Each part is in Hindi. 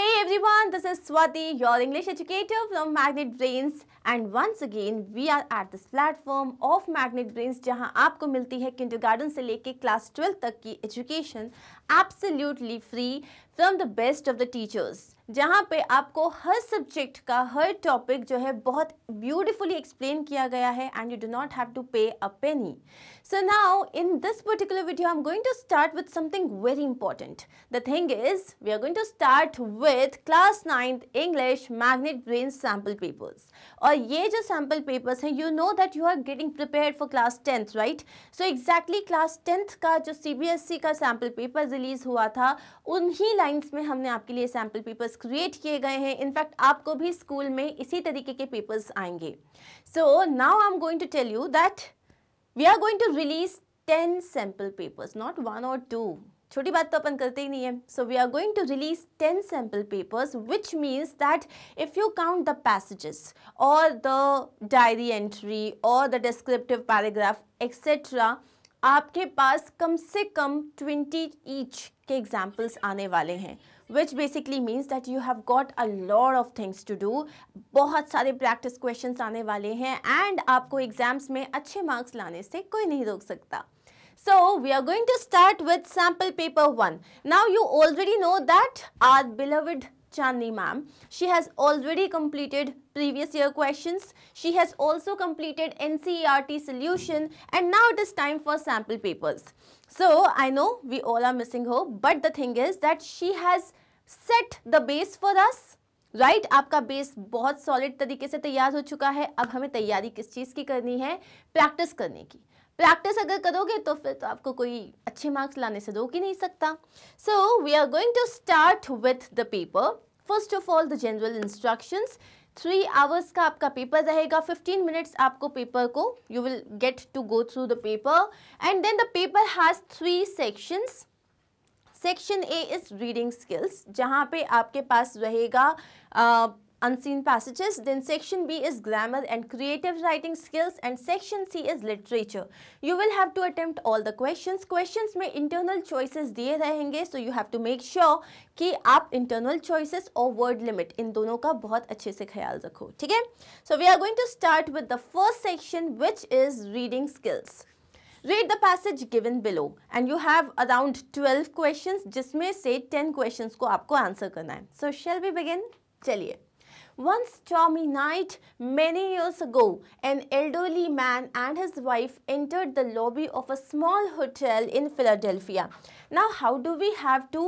Hey everyone, this is Swati, your English educator from Magnet Brains and once again we are at this platform of Magnet Brains jahan aapko milti hai kindergarten se leke class 12 tak ki education absolutely free from the best of the teachers जहाँ पे आपको हर सब्जेक्ट का हर टॉपिक जो है बहुत ब्यूटिफुली एक्सप्लेन किया गया है and you do not have to pay a penny so now in this particular video I am going to start with something very important the thing is we are going to start with with class ninth English magnet brain sample papers और ये जो सैम्पल पेपर्स हैं you know that you are getting prepare for class tenth right so exactly class tenth का जो सीबीएसई e का सैम्पल पेपर रिलीज़ हुआ था उन्हीं लाइन्स में हमने आपके लिए सैम्पल पेपर्स क्रिएट किए गए हैं इनफैक्ट आपको भी स्कूल में इसी तरीके के पेपर्स आएंगे so now I am going to tell you that we are going to release ten sample papers not one और टू छोटी बात तो अपन करते ही नहीं है so we are going to release ten sample papers which means that if you count the passages और द डायरी एंट्री और द डिस्क्रिप्टिव पैराग्राफ एक्सेट्रा आपके पास कम से कम ट्वेंटी ईच के एग्जाम्पल्स आने वाले हैं which basically means that you have got a Lord of things to do बहुत सारे प्रैक्टिस क्वेश्चन आने वाले हैं एंड आपको एग्ज़ाम्स में अच्छे मार्क्स लाने से कोई नहीं रोक सकता So we are going to start with sample paper 1. Now you already know that our beloved Chandni ma'am. She has already completed previous year questions. She has also completed NCERT solution and now it is time for sample papers. So I know we all are missing her but the thing is that she has set the base for us. right? आपका base बहुत solid तरीके से तैयार हो चुका है अब हमें तैयारी किस चीज़ की करनी है Practice करने की प्रैक्टिस अगर करोगे तो फिर तो आपको कोई अच्छे मार्क्स लाने से रोक ही नहीं सकता so we are going to start with the paper first of all the general instructions three hours का आपका पेपर रहेगा फिफ्टीन मिनट्स आपको पेपर को you will get to go through the paper and then the paper has three sections section A is reading skills जहाँ पे आपके पास रहेगा unseen passages then section b is grammar and creative writing skills and section c is literature you will have to attempt all the questions questions mein internal choices diye rahenge so you have to make sure ki aap internal choices or word limit in dono ka bahut acche se khayal rakho theek hai so we are going to start with the first section which is reading skills Read the passage given below and you have around 12 questions jisme se 10 questions ko aapko answer karna hai So shall we begin? chaliye One stormy night many years ago, an elderly man and his wife entered the lobby of a small hotel in Philadelphia. Now, how do we have to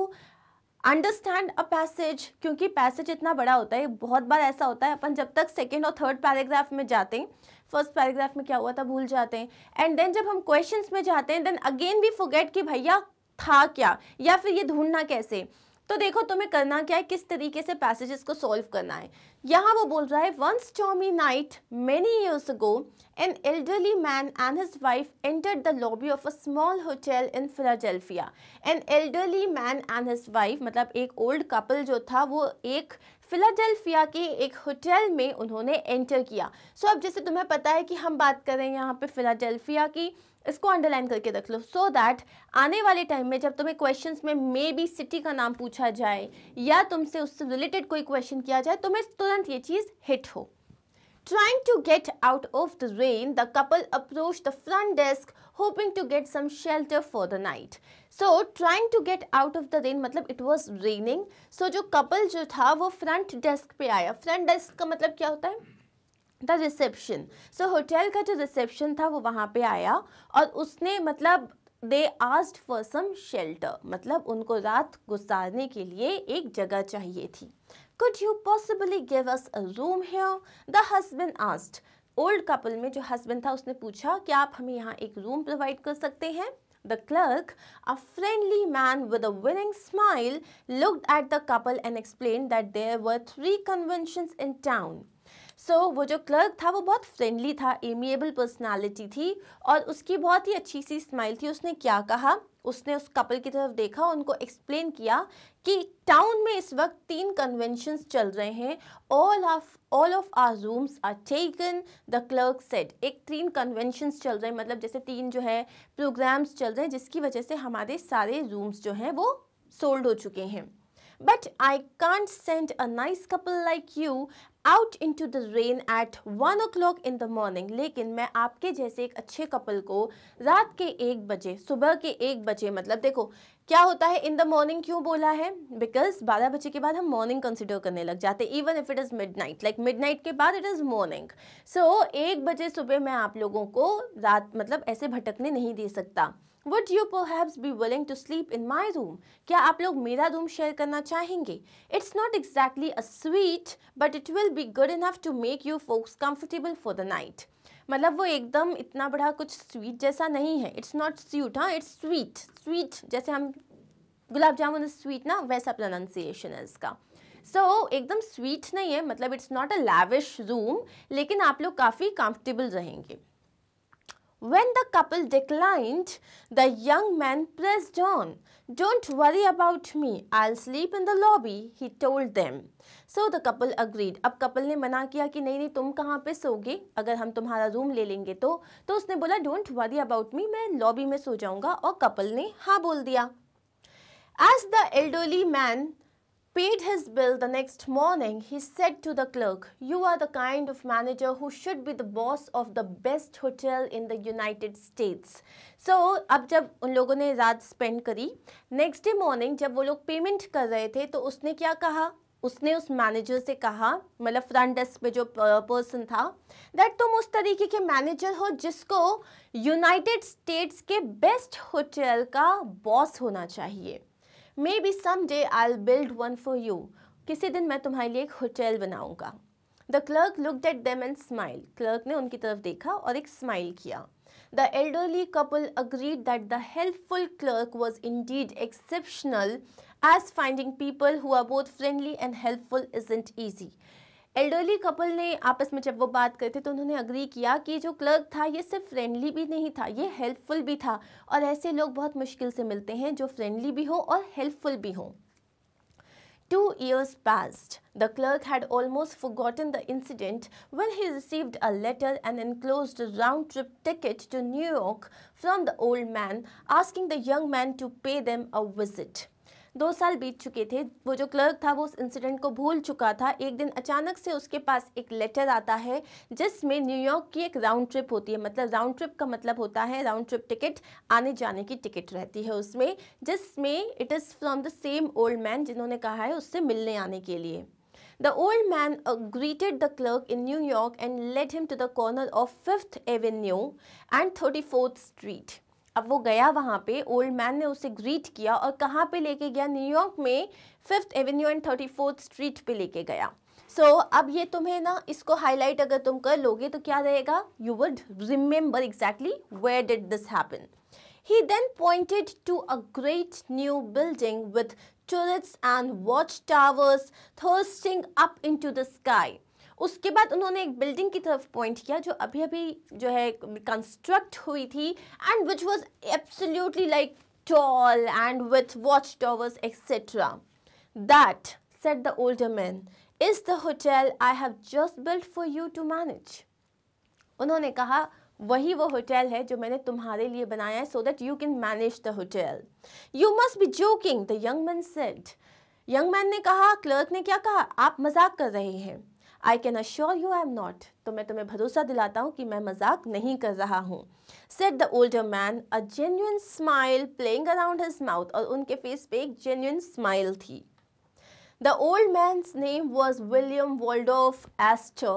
understand a passage क्योंकि पैसेज इतना बड़ा होता है बहुत बार ऐसा होता है अपन जब तक सेकेंड और थर्ड पैराग्राफ में जाते हैं फर्स्ट पैराग्राफ में क्या हुआ था भूल जाते हैं एंड देन जब हम क्वेश्चंस में जाते हैं देन अगेन भी फोगेट कि भैया था क्या या फिर ये ढूंढना कैसे तो देखो तुम्हें करना क्या है किस तरीके से पैसेजेस को सॉल्व करना है यहाँ वो बोल रहा है once stormy night many years ago an elderly man and his wife enter the lobby of a small hotel in Philadelphia an elderly man and his wife मतलब एक ओल्ड कपल जो था वो एक फिलाडेल्फिया के एक होटल में उन्होंने एंटर किया सो so, अब जैसे तुम्हें पता है कि हम बात करें यहाँ पे फिलाडेल्फिया की इसको अंडरलाइन करके रख लो सो दैट आने वाले टाइम में जब तुम्हें क्वेश्चन में मे बी सिटी का नाम पूछा जाए या तुमसे उससे रिलेटेड कोई क्वेश्चन किया जाए तुम्हें तुरंत ये चीज़ हिट हो trying to get out of the rain the couple approach the front desk hoping to get some shelter for the night so trying to get out of the rain मतलब इट वॉज रेनिंग सो जो कपल जो था वो फ्रंट डेस्क पे आया फ्रंट डेस्क का मतलब क्या होता है द रिसेप्शन सो होटल का जो रिसेप्शन था वो वहाँ पे आया और उसने मतलब they asked for some shelter मतलब उनको रात गुजारने के लिए एक जगह चाहिए थी could you possibly give us a room है the husband asked old couple में जो हस्बैंड था उसने पूछा क्या आप हमें यहाँ एक रूम प्रोवाइड कर सकते हैं the clerk a friendly man with a winning smile looked at the couple and explain that there were three conventions in town so so, वो जो क्लर्क था वो बहुत फ्रेंडली था एमिएबल पर्सनालिटी थी और उसकी बहुत ही अच्छी सी स्माइल थी उसने क्या कहा उसने उस कपल की तरफ देखा उनको एक्सप्लेन किया कि टाउन में इस वक्त तीन कन्वेंशंस चल रहे हैं all of all of our rooms are taken the clerk said एक तीन कन्वेंशंस चल रहे हैं मतलब जैसे तीन जो है प्रोग्राम्स चल रहे हैं जिसकी वजह से हमारे सारे रूम्स जो हैं वो सोल्ड हो चुके हैं but I can't send a nice couple like you out into the rain at one o'clock in the morning लेकिन मैं आपके जैसे एक अच्छे कपल को रात के एक बजे सुबह के एक बजे मतलब देखो क्या होता है इन द मॉर्निंग क्यों बोला है बिकॉज बारह बजे के बाद हम मॉर्निंग कंसिडर करने लग जाते even if it is midnight like midnight के बाद इट इज़ मॉर्निंग सो एक बजे सुबह मैं आप लोगों को रात मतलब ऐसे भटकने नहीं दे सकता वुड यू पो perhaps be willing to sleep in my room क्या आप लोग मेरा रूम शेयर करना चाहेंगे it's not exactly a suite but it will be good enough to make you folks comfortable for the night मतलब वो एकदम इतना बड़ा कुछ स्वीट जैसा नहीं है इट्स नॉट स्वीट हाँ इट्स स्वीट स्वीट जैसे हम गुलाब जामुन स्वीट ना वैसा प्रोनाउंसिएशन है इसका सो so, एकदम स्वीट नहीं है मतलब it's not a lavish room लेकिन आप लोग काफ़ी कंफर्टेबल रहेंगे When the couple declined, the young man pressed on. Don't worry about me, I'll sleep in the lobby, he told them. So the couple agreed. अब कपल ने मना किया कि नहीं नहीं तुम कहाँ पे सोगे अगर हम तुम्हारा रूम ले लेंगे तो तो उसने बोला डोंट वरी अबाउट मी मैं लॉबी में सो जाऊँगा और कपल ने हाँ बोल दिया As the elderly man paid his bill the next morning, he said to the clerk, You are the kind of manager who should be the boss of the best hotel in the United States. So, अब जब उन लोगों ने रात स्पेंड करी नेक्स्ट डे मॉर्निंग जब वो लोग पेमेंट कर रहे थे तो उसने क्या कहा उसने उस मैनेजर से कहा मतलब फ्रंट डेस्क पे जो पर्सन था दैट तुम उस तरीके के मैनेजर हो जिसको यूनाइटेड स्टेट्स के बेस्ट होटल का बॉस होना चाहिए maybe someday I build one for you किसी दिन मैं तुम्हारे लिए एक होटल बनाऊंगा the clerk look at them and smile clerk ने उनकी तरफ देखा और एक स्माइल किया the elderly couple agreed that the helpful clerk was indeed exceptional as finding people who are both friendly and helpful isn't easy elderly couple ने आपस में जब वो बात करे थे तो उन्होंने अग्री किया कि जो क्लर्क था ये सिर्फ फ्रेंडली भी नहीं था ये हेल्पफुल भी था और ऐसे लोग बहुत मुश्किल से मिलते हैं जो फ्रेंडली भी हो और हेल्पफुल भी हो two years past the clerk had almost forgotten the incident when he received a letter and enclose round trip ticket to New York from the old man asking the young man to pay them a visit दो साल बीत चुके थे वो जो क्लर्क था वो उस इंसिडेंट को भूल चुका था एक दिन अचानक से उसके पास एक लेटर आता है जिसमें न्यूयॉर्क की एक राउंड ट्रिप होती है मतलब राउंड ट्रिप का मतलब होता है राउंड ट्रिप टिकट आने जाने की टिकट रहती है उसमें जिसमें it is from the same old man जिन्होंने कहा है उससे मिलने आने के लिए The old man uh, greeted the clerk in New York and led him to the corner of 5th Avenue and 34th Street. अब वो गया वहाँ पे ओल्ड मैन ने उसे ग्रीट किया और कहाँ पे लेके गया न्यूयॉर्क में Fifth Avenue and thirty fourth Street पे लेके गया सो so, अब ये तुम्हें ना इसको हाईलाइट अगर तुम कर लोगे तो क्या रहेगा you would remember exactly where did this happen He then pointed to a great new building with turrets and watchtowers thrusting up into the sky. उसके बाद उन्होंने एक बिल्डिंग की तरफ पॉइंट किया जो अभी अभी जो है कंस्ट्रक्ट हुई थी and which was absolutely like tall and with watch towers etcetera that said the old man is the hotel I have just build for you to manage उन्होंने कहा वही वो होटल है जो मैंने तुम्हारे लिए बनाया है so that you can manage the hotel you must be joking the young man said young man ने कहा क्लर्क ने क्या कहा आप मजाक कर रहे हैं I can assure you, I'm not. तो मैं तुम्हें भरोसा दिलाता हूँ कि मैं मजाक नहीं कर रहा हूँ said the older man a genuine smile playing around his mouth और उनके फेस पे एक जेन्यून स्माइल थी The old man's name was William Waldorf Astor,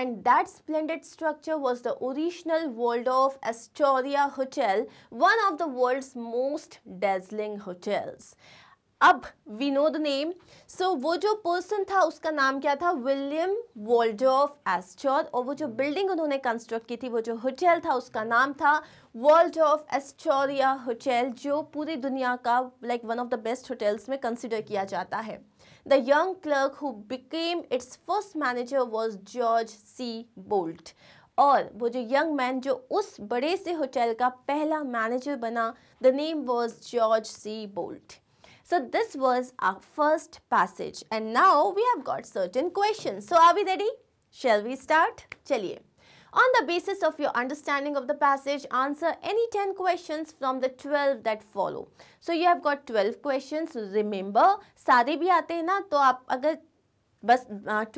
and that splendid structure was the original Waldorf Astoria Hotel, one of the world's most dazzling hotels. अब विनोद नेम सो वो जो पर्सन था उसका नाम क्या था विलियम वॉल्डोफ एस्टोर और वो जो बिल्डिंग उन्होंने कंस्ट्रक्ट की थी वो जो होटल था उसका नाम था वर्ल्ड ऑफ एस्टोरिया होटल जो पूरी दुनिया का like one of the best hotels में कंसिडर किया जाता है the young clerk who became its first manager was George C Boldt और वो जो यंग मैन जो उस बड़े से होटल का पहला मैनेजर बना the name was George C Boldt So this was our first passage and now we have got certain questions. So are we ready? Shall we start? Chaliye. On the basis of your understanding of the passage, answer any 10 questions from the 12 that follow. So you have got 12 questions. Remember, सारे bhi aate हैं ना तो आप अगर बस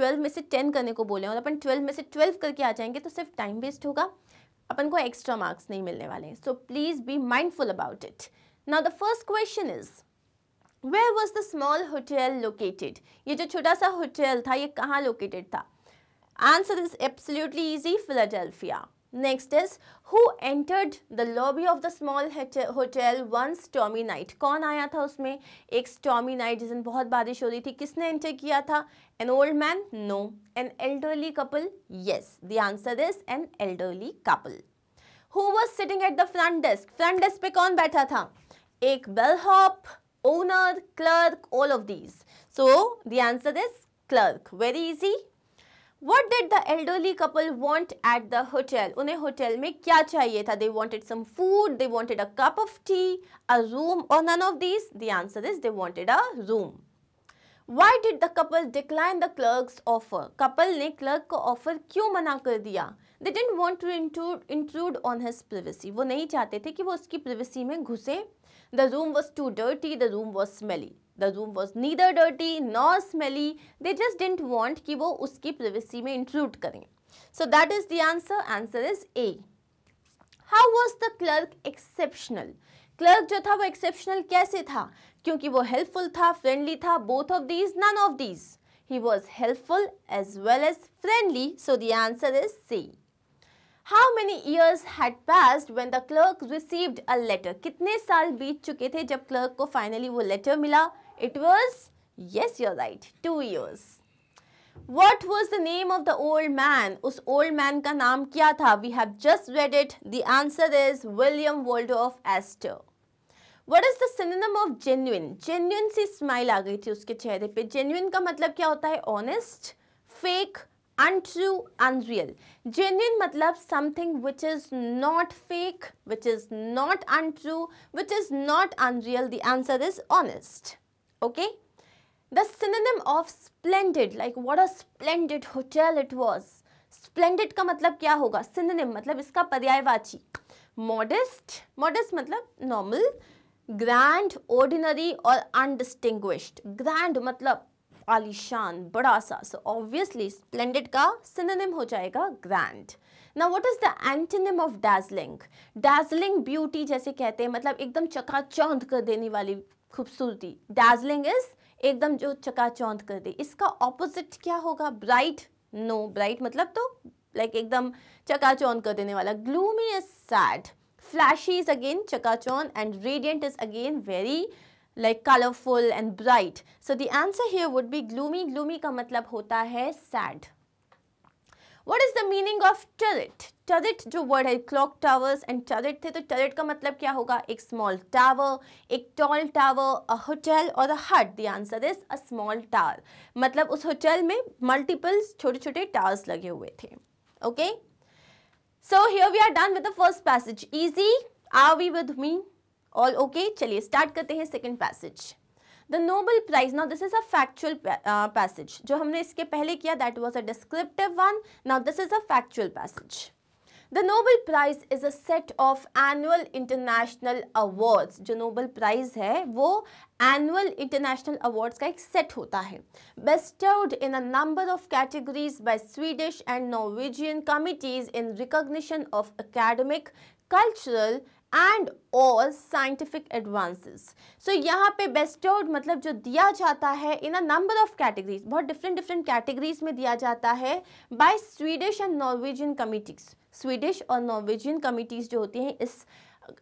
twelve में से टेन करने को बोले और अपन ट्वेल्व में से ट्वेल्व करके आ जाएंगे तो सिर्फ टाइम वेस्ट होगा अपन को एक्स्ट्रा मार्क्स नहीं मिलने वाले हैं so please be mindful about it now the first question where was the small hotel located ये जो छोटा सा होटल था ये कहाँ लोकेटेड था answer is absolutely easy Philadelphia next is who entered the lobby of the small hotel one stormy night कौन आया था उसमें एक स्टॉमी नाइट जिस दिन बहुत बारिश हो रही थी किसने एंटर किया था an old man no an elderly couple yes the answer is an elderly couple who was sitting at the front desk front desk पे कौन बैठा था एक bellhop owner, clerk, all of these. So the answer is clerk. Very easy. What did the elderly couple want at the hotel? उन्हें hotel में क्या चाहिए था They wanted some food, they wanted a cup of tea, a room or none of these? The answer is they wanted a room. Why did the couple decline the clerk's offer? Couple ने clerk को offer क्यों मना कर दिया They didn't want to intrude, intrude on his privacy. वो नहीं चाहते थे कि वो उसकी privacy में घुसे The room was too dirty, the room was smelly. The room was neither dirty nor smelly. They just didn't want ki wo uski privacy mein intrude karein. So that is the answer. Answer is A. How was the clerk exceptional? Clerk jo tha wo exceptional kaise tha? Kyunki wo helpful tha, friendly tha, both of these, none of these. He was helpful as well as friendly. So the answer is C. How many years had passed when the clerk received a letter कितने साल बीत चुके थे जब क्लर्क को फाइनली वो लेटर मिला it was yes your right two years what was the name of the old man उस ओल्ड मैन का नाम क्या था we have just read it the answer is William Waldo of Astor what is the synonym of genuine genuine सी स्माइल आ गई थी उसके चेहरे पर जेन्यून का मतलब क्या होता है honest fake untrue, unreal. Genuine matlab something which is not fake, which is not untrue, which is not unreal. The answer is honest. Okay? The synonym of splendid, like what a splendid hotel it was. Splendid का मतलब क्या होगा? Synonym मतलब इसका पर्यायवाची. Modest, modest मतलब normal, grand, ordinary or undistinguished. Grand मतलब आलिशान बड़ा सा सो ऑब्वियसली स्प्लेंडेड का सिनोनिम हो जाएगा ग्रैंड ना what is the antonym of dazzling dazzling beauty जैसे कहते हैं मतलब एकदम चकाचौंध कर देने वाली खूबसूरती डैजलिंग इज एकदम जो चकाचौंध कर दे इसका ऑपोजिट क्या होगा ब्राइट नो ब्राइट मतलब तो लाइक like एकदम चकाचौंध कर देने वाला gloomy is sad flashy is again चकाचौंध and radiant is again very like colorful and bright. So the answer here would be gloomy. Gloomy का मतलब होता है sad. What is the meaning of turret? Turret जो वर्ड है क्लॉक टावर्स एंड टर्रेट थे तो टर्रेट का मतलब क्या होगा एक स्मॉल टावर एक टॉल टावर अ होटल और a hut the answer is a small tower मतलब उस होटल में मल्टीपल्स छोटे छोटे टावर्स लगे हुए थे okay so here we are done with the first passage easy are we with me all okay चलिए स्टार्ट करते हैं second passage the Nobel Prize now this is a factual passage जो हमने इसके पहले किया that was a descriptive one now this is a factual passage the Nobel prize is a set of annual international awards जो नोबल प्राइज है वो एनुअल इंटरनेशनल अवार्ड्स का एक सेट होता है bestowed in a number of categories by Swedish and Norwegian committees in recognition of academic cultural and और साइंटिफिक एडवांसेस सो यहाँ पे बेस्टोर्ड मतलब जो दिया जाता है in a number of categories बहुत डिफरेंट डिफरेंट कैटेगरीज में दिया जाता है by Swedish and Norwegian committees Swedish और नॉर्वेजियन कमिटीज जो होती हैं इस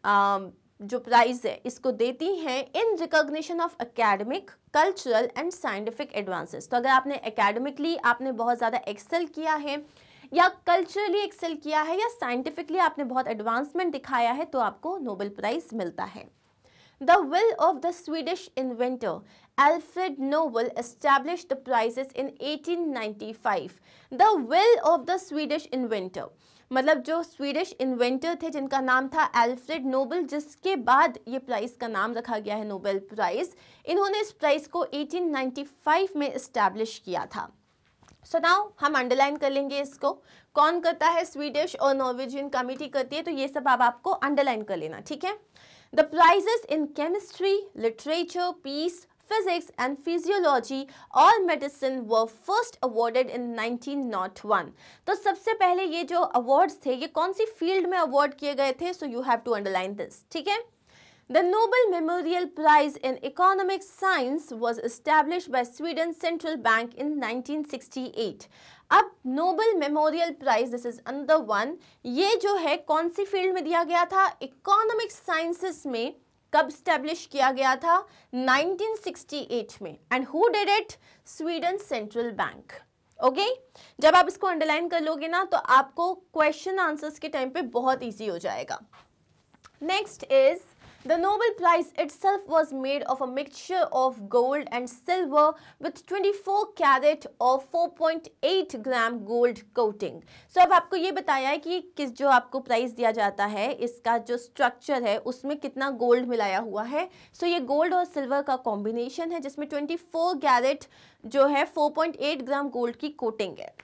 um, जो प्राइज़ है इसको देती हैं in recognition of academic cultural and scientific advances तो अगर आपने एकेडमिकली आपने बहुत ज़्यादा एक्सेल किया है या कल्चरली एक्सेल किया है या साइंटिफिकली आपने बहुत एडवांसमेंट दिखाया है तो आपको नोबेल प्राइज मिलता है of the Swedish inventor Alfred inventor establish the prize in eighteen in five the will of the Swedish inventor मतलब जो स्वीडिश इन्वेंटर थे जिनका नाम था एल्फ्रेड नोबल जिसके बाद ये प्राइज़ का नाम रखा गया है नोबेल प्राइज़ इन्होंने इस प्राइज़ को 1895 में इस्टेब्लिश किया था सो नाउ हम अंडरलाइन कर लेंगे इसको कौन करता है स्वीडिश और नॉर्वेजियन कमिटी करती है तो ये सब आप आपको अंडरलाइन कर लेना ठीक है the prizes in chemistry literature peace physics and physiology और first were in nineteen not 1901. तो सबसे पहले ये जो अवार्ड्स थे ये कौन सी फील्ड में अवार्ड किए गए थे so you have to underline this ठीक है The Nobel Memorial Prize in Economic Science was established by Sweden central bank in 1968. अब Nobel Memorial Prize this is another one. ये जो है कौन सी फील्ड में दिया गया था Economic Sciences में कब स्टैब्लिश किया गया था 1968 में and who did it Sweden central bank okay जब आप इसको अंडरलाइन कर लोगे ना तो आपको क्वेश्चन आंसर्स के टाइम पे बहुत इजी हो जाएगा next is The Nobel Prize itself was made of a mixture of gold and silver with 24 carat और 4.8 ग्राम गोल्ड कोटिंग सो अब आपको ये बताया है कि किस जो आपको प्राइस दिया जाता है इसका जो स्ट्रक्चर है उसमें कितना गोल्ड मिलाया हुआ है सो so ये गोल्ड और सिल्वर का कॉम्बिनेशन है जिसमें 24 कैरेट जो है 4.8 ग्राम गोल्ड की कोटिंग है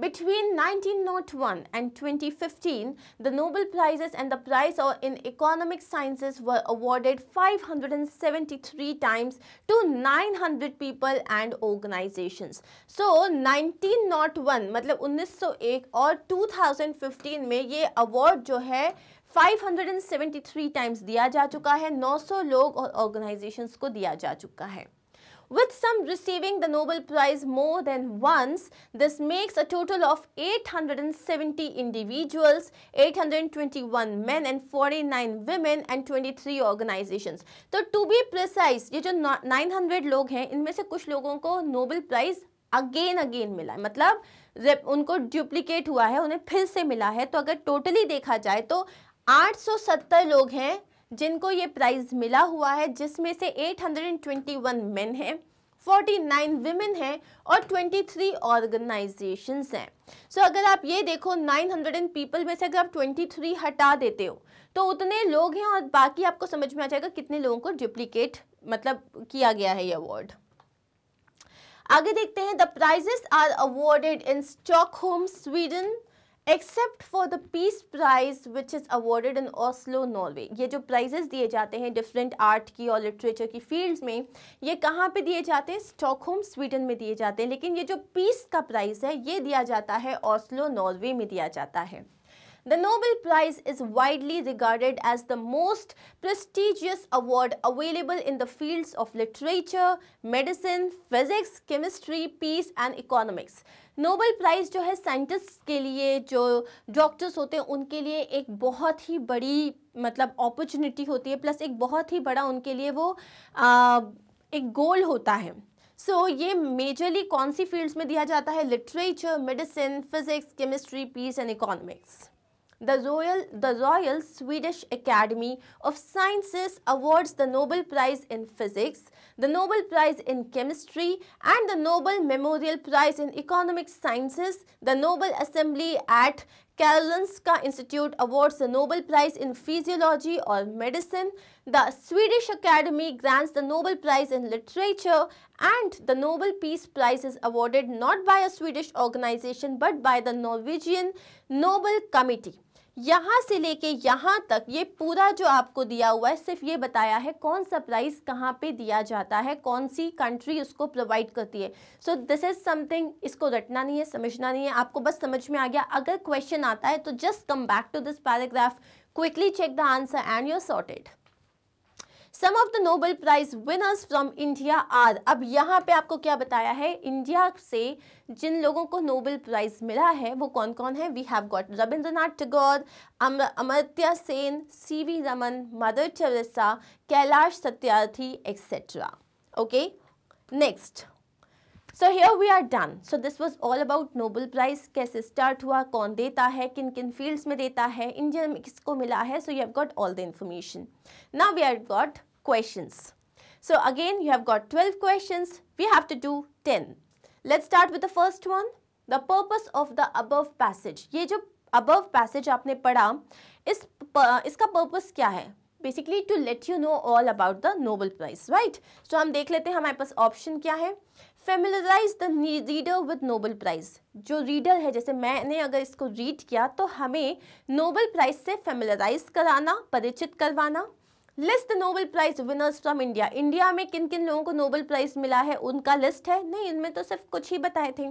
Between 1901 and 2015, the Nobel Prizes and the Prize in Economic Sciences were awarded 573 times to 900 people and organizations. So 1901 मतलब 1901 और 2015 में ये award जो है 573 times दिया जा चुका है 900 लोग और organizations को दिया जा चुका है with some receiving the Nobel Prize more than once. This makes a total of 870 individuals, 821 men and 49 women and 23 organizations. So to be precise, ये जो 900 log hain, इनमें se kuch logon ko Nobel Prize again again मिला है मतलब उनको डुप्लीकेट हुआ है उन्हें फिर से मिला है तो अगर टोटली देखा जाए तो 870 लोग हैं जिनको ये प्राइज़ मिला हुआ है जिसमें से 821 मेन हैं 49 विमेन हैं और 23 ऑर्गेनाइजेशंस हैं सो so, अगर आप ये देखो 900 पीपल में से अगर आप 23 हटा देते हो तो उतने लोग हैं और बाकी आपको समझ में आ जाएगा कितने लोगों को डुप्लीकेट मतलब किया गया है ये अवार्ड आगे देखते हैं the prizes are awarded in Stockholm Sweden except for the peace prize which is awarded in Oslo Norway ये जो प्राइजेस दिए जाते हैं डिफरेंट आर्ट की और लिटरेचर की फील्ड्स में ये कहाँ पे दिए जाते हैं स्टॉकहोम स्वीडन में दिए जाते हैं लेकिन ये जो पीस का प्राइज़ है ये दिया जाता है ऑस्लो नॉर्वे में दिया जाता है The Nobel Prize is widely regarded as the most prestigious award available in the fields of literature, medicine, physics, chemistry, peace and economics. Nobel Prize जो है साइंटिस्ट के लिए जो डॉक्टर्स होते हैं उनके लिए एक बहुत ही बड़ी मतलब अपॉर्चुनिटी होती है प्लस एक बहुत ही बड़ा उनके लिए वो आ, एक गोल होता है सो so, ये मेजरली कौन सी फील्ड्स में दिया जाता है literature medicine physics chemistry peace and economics The Royal, the Royal Swedish Academy of Sciences awards the Nobel Prize in Physics, the Nobel Prize in Chemistry and the Nobel Memorial Prize in Economic Sciences. The Nobel Assembly at Karolinska Institute awards the Nobel Prize in Physiology or Medicine. The Swedish Academy grants the Nobel Prize in Literature and the Nobel Peace Prize is awarded not by a Swedish organization but by the Norwegian Nobel Committee. यहाँ से लेके यहाँ तक ये पूरा जो आपको दिया हुआ है सिर्फ ये बताया है कौन सा प्राइस कहाँ पे दिया जाता है कौन सी कंट्री उसको प्रोवाइड करती है सो दिस इज़ समथिंग इसको रटना नहीं है समझना नहीं है आपको बस समझ में आ गया अगर क्वेश्चन आता है तो just come back to this paragraph quickly check the answer and you're sorted some of the Nobel Prize winners from India are अब यहाँ पे आपको क्या बताया है इंडिया से जिन लोगों को नोबेल प्राइज मिला है वो कौन कौन है we have got Rabindranath Tagore Amartya Sen C V Raman Mother Teresa Kailash Satyarthi etcetera okay next so here we are done so this was all about Nobel Prize कैसे स्टार्ट हुआ कौन देता है किन किन फील्ड्स में देता है इंडिया में किसको मिला है so you have got all the information now we are got questions. So again, you have got 12 questions. We have to do 10. Let's start with the first one. The purpose of the above passage. ये जो above passage आपने पढ़ा इस इसका purpose क्या है basically to let you know all about the Nobel prize right तो हम देख लेते हैं हमारे पास ऑप्शन क्या है familiarise the reader with Nobel prize जो रीडर है जैसे मैंने अगर इसको रीड किया तो हमें नोबल प्राइज से फेमिलराइज कराना परिचित करवाना list Nobel prize winners from India India में किन किन लोगों को नोबल प्राइज मिला है उनका लिस्ट है नहीं इनमें तो सिर्फ कुछ ही बताए थे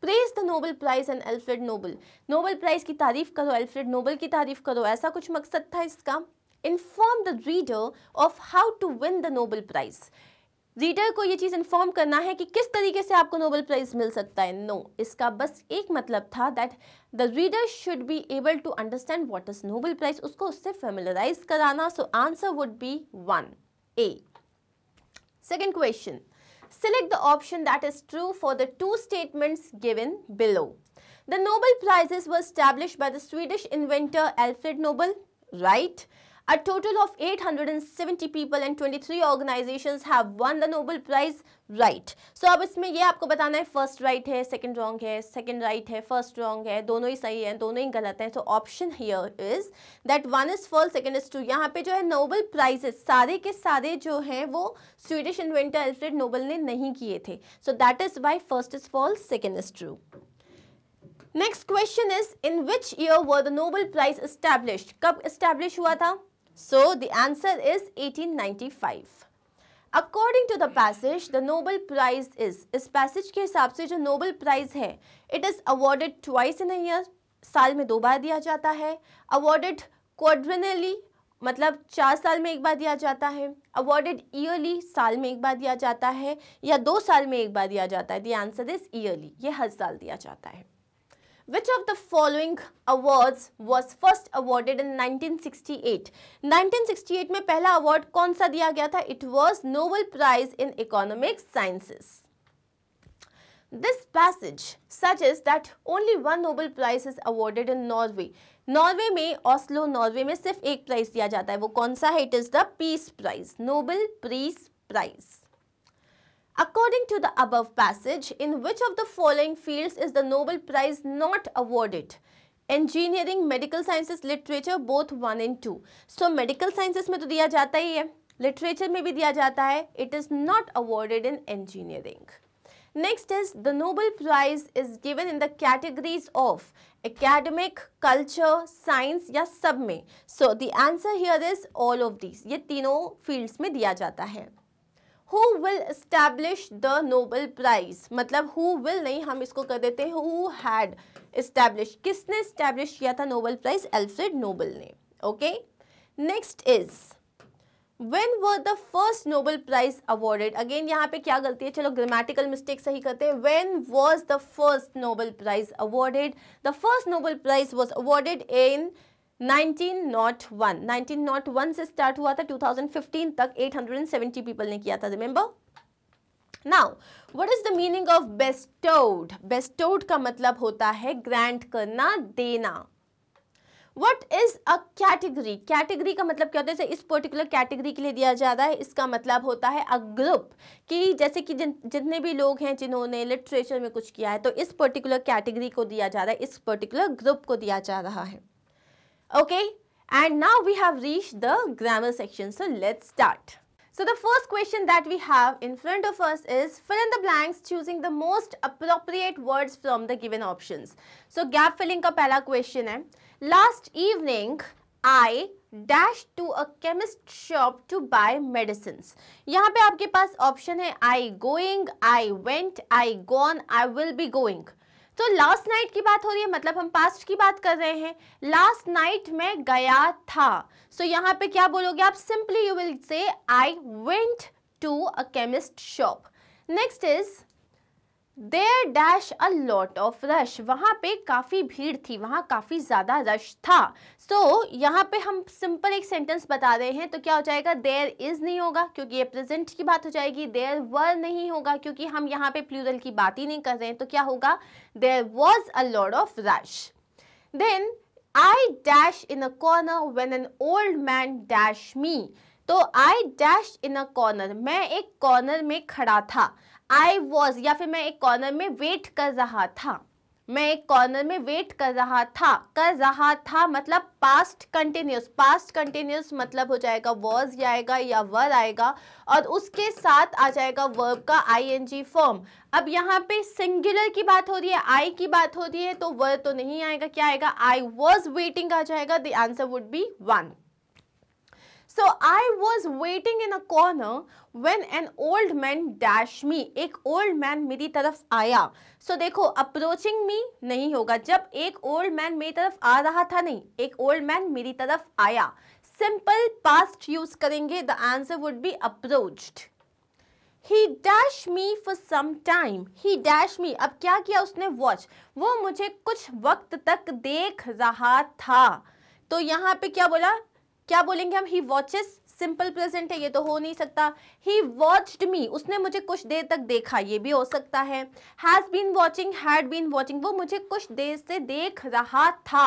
praise the Nobel prize and Alfred Nobel Nobel prize की तारीफ करो एल्फ्रेड नोबल की तारीफ करो ऐसा कुछ मकसद था इसका inform the reader of how to win the Nobel prize reader को ये चीज़ इन्फॉर्म करना है कि किस तरीके से आपको नोबेल प्राइज़ मिल सकता है नो no. इसका बस एक मतलब था that the reader should be able to understand what is Nobel prize उसको उससे फेमिलइज कराना so answer would be one a second question select the option that is true for the two statements given below the Nobel prizes were establish by the Swedish inventor Alfred Nobel right A total of 870 people and 23 organizations have won the Nobel Prize right. So अब इसमें ये आपको बताना है first right है second wrong है second right है first wrong है दोनों ही सही हैं दोनों ही गलत हैं तो option here is that one is false second is true यहाँ पे जो है Nobel Prizes सारे के सारे जो हैं वो Swedish inventor Alfred Nobel ने नहीं किए थे So that is why first is false, second is true. Next question is in which year were the Nobel prize establish कब इस्टेब्लिश हुआ था So the answer is 1895. According to the passage the Nobel prize is इस पैसेज के हिसाब से जो नोबल प्राइज है it is twice in in year, साल में दो बार दिया जाता है अवॉर्डेड quadrennially मतलब चार साल में एक बार दिया जाता है अवॉर्डेड yearly साल में एक बार दिया जाता है या दो साल में एक बार दिया जाता है the आंसर इज ईयरली ये हर साल दिया जाता है Which of the following awards was first awarded in 1968? 1968 में पहला award कौन सा दिया गया था It was Nobel Prize in Economic Sciences. This passage suggests that only one Nobel Prize is awarded in Norway. Norway में ऑस्लो नॉर्वे में सिर्फ एक प्राइज दिया जाता है वो कौन सा है it is the peace prize Nobel peace prize According to the above passage, in which of the following fields is the Nobel Prize not awarded? Engineering, Medical Sciences, Literature, both 1 and 2. So, Medical Sciences में तो दिया जाता ही है Literature में भी दिया जाता है It is not awarded in Engineering. Next is the Nobel Prize is given in the categories of academic, culture, science या सब में. So, the answer here is all of these. ये तीनों fields में दिया जाता है. Who will establish the Nobel prize मतलब हु विल नहीं हम इसको कर देते हैं हु हैड इस्टेब्लिश किसने इस्टेब्लिश किया था नोबल प्राइज एल्फ्रेड नोबल ने okay next is When were the first Nobel Prize awarded? Again यहाँ पे क्या गलती है चलो grammatical mistake सही करते हैं when was the first Nobel prize awarded the first Nobel prize was awarded in 1901 not से स्टार्ट हुआ था 2015 तक 870 पीपल ने किया था remember now what is the meaning of bestowed bestowed का मतलब होता है ग्रांट करना देना what is a category category का मतलब क्या होता है इस पर्टिकुलर कैटेगरी के लिए दिया जा रहा है इसका मतलब होता है अ ग्रुप कि जैसे कि जिन जितने भी लोग हैं जिन्होंने लिटरेचर में कुछ किया है तो इस पर्टिकुलर कैटेगरी को दिया जा रहा है इस पर्टिकुलर ग्रुप को दिया जा रहा है Okay, and now we have reached the grammar section. So let's start. So the first question that we have in front of us is fill in the blanks choosing the most appropriate words from the given options. So gap filling का पहला question है. Last evening I dash to a chemist shop to buy medicines. यहाँ पे आपके पास option है I going, I went, I gone, I will be going. तो लास्ट नाइट की बात हो रही है मतलब हम पास्ट की बात कर रहे हैं लास्ट नाइट में गया था सो so, यहाँ पे क्या बोलोगे आप simply you will say I went to a chemist shop next is there dash a lot of rush वहाँ पे काफ़ी भीड़ थी वहाँ काफ़ी ज़्यादा रश था सो तो so, यहाँ पे हम सिंपल एक सेंटेंस बता रहे हैं तो क्या हो जाएगा देयर इज़ नहीं होगा क्योंकि ये प्रेजेंट की बात हो जाएगी देयर वर नहीं होगा क्योंकि हम यहाँ पे प्लूरल की बात ही नहीं कर रहे हैं तो क्या होगा there was a Lord of rush then I dash in a corner when an old man dash me तो I dash in a corner मैं एक कॉर्नर में खड़ा था आई वॉज या फिर मैं एक कॉर्नर में वेट कर रहा था मैं एक कॉर्नर में वेट कर रहा था कर रहा था मतलब पास्ट कंटिन्यूस पास्ट कंटिन्यूस मतलब हो जाएगा वॉज आएगा या वर आएगा और उसके साथ आ जाएगा वर्ब का आई एन जी फॉर्म अब यहाँ पे सिंगुलर की बात हो रही है आई की बात हो रही है तो वर तो नहीं आएगा क्या आएगा आई वॉज वेटिंग आ जाएगा the answer would be one so I was waiting in a corner when an old man dash me एक ओल्ड मैन मेरी तरफ आया सो so, देखो अप्रोचिंग मी नहीं होगा जब एक ओल्ड मैन मेरी तरफ आ रहा था नहीं एक ओल्ड मैन मेरी तरफ आया सिंपल पास्ट यूज करेंगे the answer would be approached he dash me for some time he dash me अब क्या किया उसने वॉच वो मुझे कुछ वक्त तक देख रहा था तो यहाँ पे क्या बोला क्या बोलेंगे हम ही वॉचेस सिंपल प्रेजेंट है ये तो हो नहीं सकता ही वॉच्ड मी उसने मुझे कुछ देर तक देखा ये भी हो सकता है has been watching had been watching वो मुझे कुछ देर से देख रहा था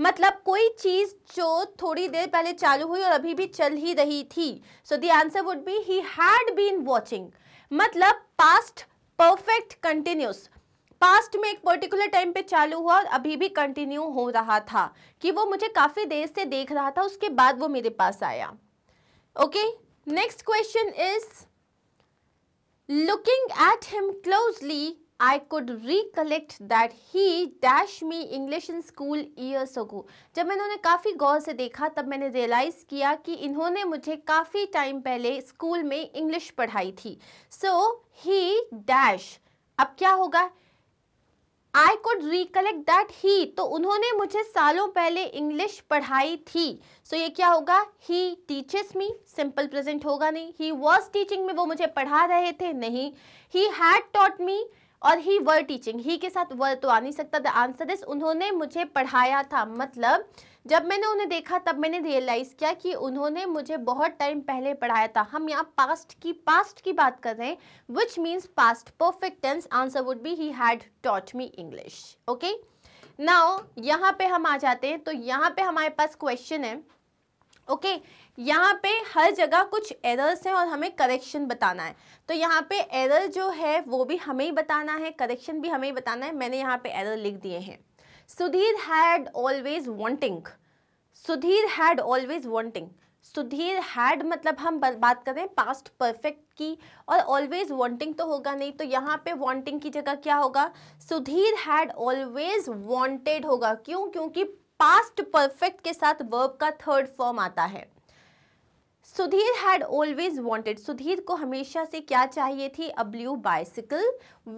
मतलब कोई चीज़ जो थोड़ी देर पहले चालू हुई और अभी भी चल ही रही थी so the answer would be he had been watching मतलब पास्ट परफेक्ट कंटिन्यूस पास्ट में एक पर्टिकुलर टाइम पे चालू हुआ और अभी भी कंटिन्यू हो रहा था कि वो मुझे काफ़ी देर से देख रहा था उसके बाद वो मेरे पास आया okay next question is looking at him closely I could recollect that he dash me English in school years ago जब मैंने उन्हें काफ़ी गौर से देखा तब मैंने रियलाइज़ किया कि इन्होंने मुझे काफ़ी टाइम पहले स्कूल में इंग्लिश पढ़ाई थी सो ही डैश अब क्या होगा I could recollect that he तो उन्होंने मुझे सालों पहले इंग्लिश पढ़ाई थी सो so ये क्या होगा he teaches me simple present होगा नहीं ही वॉज टीचिंग में वो मुझे पढ़ा रहे थे नहीं ही हैड टॉट मी और ही वर टीचिंग ही के साथ वर तो आ नहीं सकता द आंसर इज उन्होंने मुझे पढ़ाया था मतलब जब मैंने उन्हें देखा तब मैंने रियलाइज़ किया कि उन्होंने मुझे बहुत टाइम पहले पढ़ाया था हम यहाँ पास्ट की पास्ट की बात कर रहे हैं which means past perfect tense answer would be he had taught me English okay now यहाँ पे हम आ जाते हैं तो यहाँ पे हमारे पास क्वेश्चन है ओके okay, यहाँ पे हर जगह कुछ एरर्स हैं और हमें करेक्शन बताना है तो यहाँ पे एरर जो है वो भी हमें ही बताना है करेक्शन भी हमें ही बताना है मैंने यहाँ पे एरर लिख दिए हैं Sudhir had always wanting. Sudhir had always wanting. Sudhir had मतलब हम बात कर रहे हैं पास्ट परफेक्ट की और ऑलवेज वांटिंग तो होगा नहीं तो यहाँ पे वांटिंग की जगह क्या होगा सुधीर हैड ऑलवेज वांटेड होगा क्यों क्योंकि पास्ट परफेक्ट के साथ वर्ब का थर्ड फॉर्म आता है Sudhir had always wanted Sudhir को हमेशा से क्या चाहिए थी a blue bicycle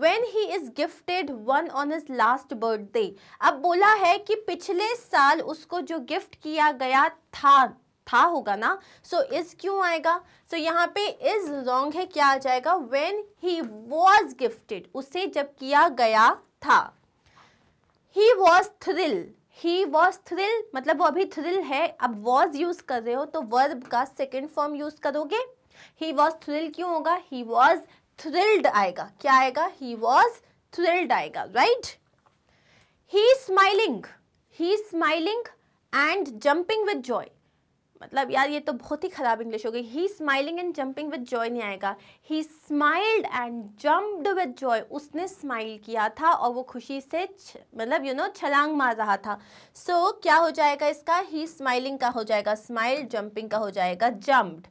when he is gifted one on his last birthday अब बोला है कि पिछले साल उसको जो गिफ्ट किया गया था था होगा ना सो so, इज क्यों आएगा सो so, यहाँ पे इज रॉन्ग है क्या आ जाएगा वेन ही वॉज गिफ्टेड उसे जब किया गया था he was thrill he was thrill मतलब वो अभी थ्रिल है अब वॉज यूज़ कर रहे हो तो वर्ब का सेकेंड फॉर्म यूज़ करोगे ही वॉज थ्रिल क्यों होगा ही वॉज थ्रिल्ड आएगा क्या आएगा ही वॉज थ्रिल्ड आएगा right he smiling he smiling and jumping with joy मतलब यार ये तो बहुत ही ख़राब इंग्लिश हो गई he smiling and jumping with joy नहीं आएगा he smiled and jumped with joy उसने स्माइल किया था और वो खुशी से मतलब यू नो छलांग मार रहा था सो so, क्या हो जाएगा इसका ही स्माइलिंग का हो जाएगा स्माइल जंपिंग का हो जाएगा jumped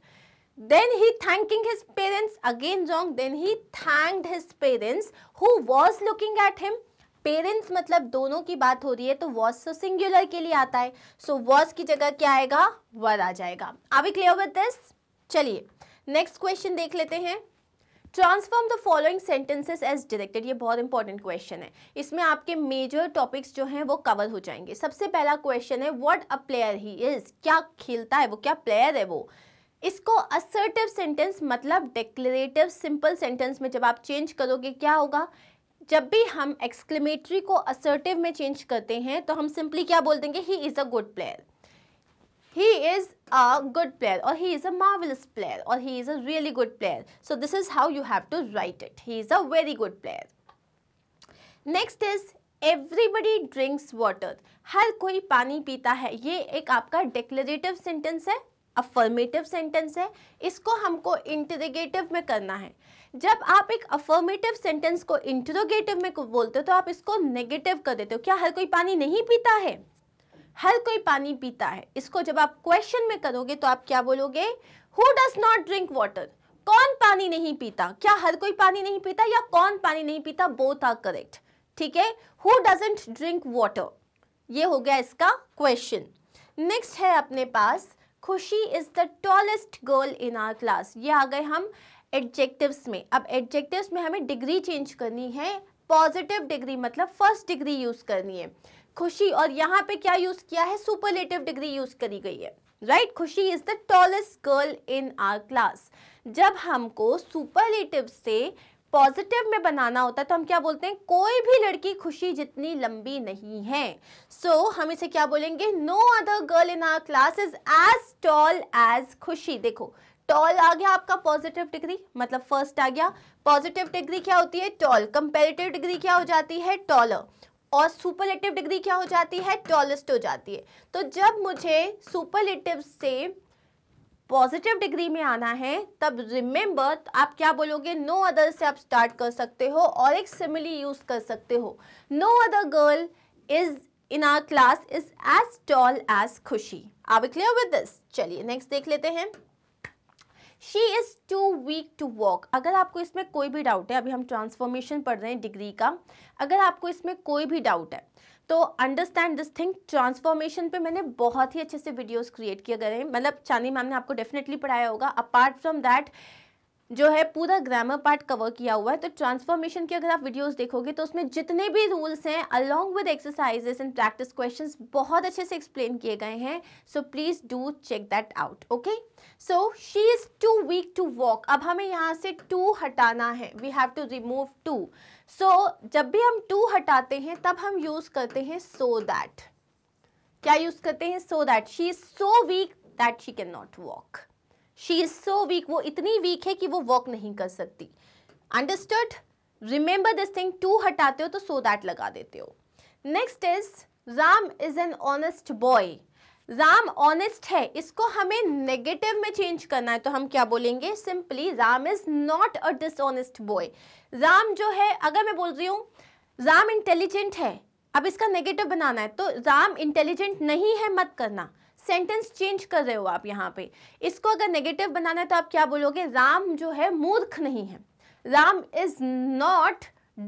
then he thanking his parents again जॉन्ग then he thanked his parents who was looking at him parents मतलब दोनों की बात हो रही है तो वॉज तो सिंगुलर के लिए आता है सो so, वॉज की जगह क्या आएगा वर आ जाएगा आप भी क्लियर विद दिस चलिए नेक्स्ट क्वेश्चन देख लेते हैं transform the following sentences as directed ये बहुत इंपॉर्टेंट क्वेश्चन है इसमें आपके मेजर टॉपिक्स जो हैं वो कवर हो जाएंगे सबसे पहला क्वेश्चन है what a player he is क्या खेलता है वो क्या प्लेयर है वो इसको असर्टिव सेंटेंस मतलब डिक्लेरेटिव सिंपल सेंटेंस में जब आप चेंज करोगे क्या होगा जब भी हम एक्सक्लेमेटरी को असर्टिव में चेंज करते हैं तो हम सिंपली क्या बोल देंगे he is a good player he is a good player और he is a marvellous player और he is a really good player so this is how you have to write it he is a very good player next is everybody drinks water हर कोई पानी पीता है ये एक आपका डिक्लेरेटिव सेंटेंस है अफर्मेटिव सेंटेंस है इसको हमको इंटरेगेटिव में करना है जब आप एक अफर्मेटिव सेंटेंस को इंटरोगेटिव में बोलते हो तो आप इसको नेगेटिव कर देते हो क्या हर कोई पानी नहीं पीता है हर कोई पानी पीता है इसको जब आप क्वेश्चन में करोगे तो आप क्या बोलोगे who does not drink water कौन पानी नहीं पीता क्या हर कोई पानी नहीं पीता या कौन पानी नहीं पीता बोथ आर करेक्ट ठीक है हु डजेंट ड्रिंक वाटर ये हो गया इसका क्वेश्चन नेक्स्ट है अपने पास Khushi is the tallest girl in our class ये आ गए हम एडजेक्टिव्स में अब एडजेक्टिव्स में हमें डिग्री चेंज करनी है पॉजिटिव डिग्री मतलब फर्स्ट डिग्री यूज़ करनी है खुशी और यहाँ पे क्या यूज़ किया है सुपरलेटिव डिग्री यूज़ करी गई है right right? Khushi is the tallest girl in our class जब हमको सुपरलेटिव से पॉजिटिव में बनाना होता है तो हम क्या बोलते हैं कोई भी लड़की खुशी जितनी लंबी नहीं है सो so, हम इसे क्या बोलेंगे no other girl in our class is as tall as Khushi देखो टॉल आ गया आपका पॉजिटिव डिग्री मतलब फर्स्ट आ गया पॉजिटिव डिग्री क्या होती है टॉल कंपेरेटिव डिग्री क्या हो जाती है टॉलर और सुपरलेटिव डिग्री क्या हो जाती है टॉलेस्ट हो जाती है तो जब मुझे सुपरलेटिव से पॉजिटिव डिग्री में आना है तब रिमेंबर तो आप क्या बोलोगे नो अदर से आप स्टार्ट कर सकते हो और एक सिमिली यूज़ कर सकते हो no other girl is in our class is as tall as Khushi आप क्लियर विद दिस चलिए नेक्स्ट देख लेते हैं she is too weak to walk अगर आपको इसमें कोई भी डाउट है अभी हम ट्रांसफॉर्मेशन पढ़ रहे हैं डिग्री का अगर आपको इसमें कोई भी डाउट है तो अंडरस्टैंड दिस थिंग ट्रांसफॉर्मेशन पे मैंने बहुत ही अच्छे से वीडियोस क्रिएट किए गए हैं मतलब चांदी मैम ने आपको डेफिनेटली पढ़ाया होगा अपार्ट फ्रॉम दैट जो है पूरा ग्रामर पार्ट कवर किया हुआ है तो ट्रांसफॉर्मेशन की अगर आप वीडियोस देखोगे तो उसमें जितने भी रूल्स हैं along with exercises and practice questions बहुत अच्छे से एक्सप्लेन किए गए हैं so please do check that out okay so she is too weak to walk अब हमें यहाँ से टू हटाना है we have to remove too so जब भी हम टू हटाते हैं तब हम यूज़ करते हैं सो so दैट क्या यूज़ करते हैं so that she is so weak that she can not walk she is so weak वो इतनी वीक है कि वो वॉक नहीं कर सकती understood remember this thing too हटाते हो तो सो दैट लगा देते हो next is Ram is an honest boy Ram honest है इसको हमें नेगेटिव में चेंज करना है तो हम क्या बोलेंगे simply Ram is not a dishonest boy Ram जो है अगर मैं बोल रही हूँ राम इंटेलिजेंट है अब इसका नेगेटिव बनाना है तो राम इंटेलिजेंट नहीं है मत करना सेंटेंस चेंज कर रहे हो आप यहाँ पे इसको अगर नेगेटिव बनाना है तो आप क्या बोलोगे राम जो है मूर्ख नहीं है राम इज नॉट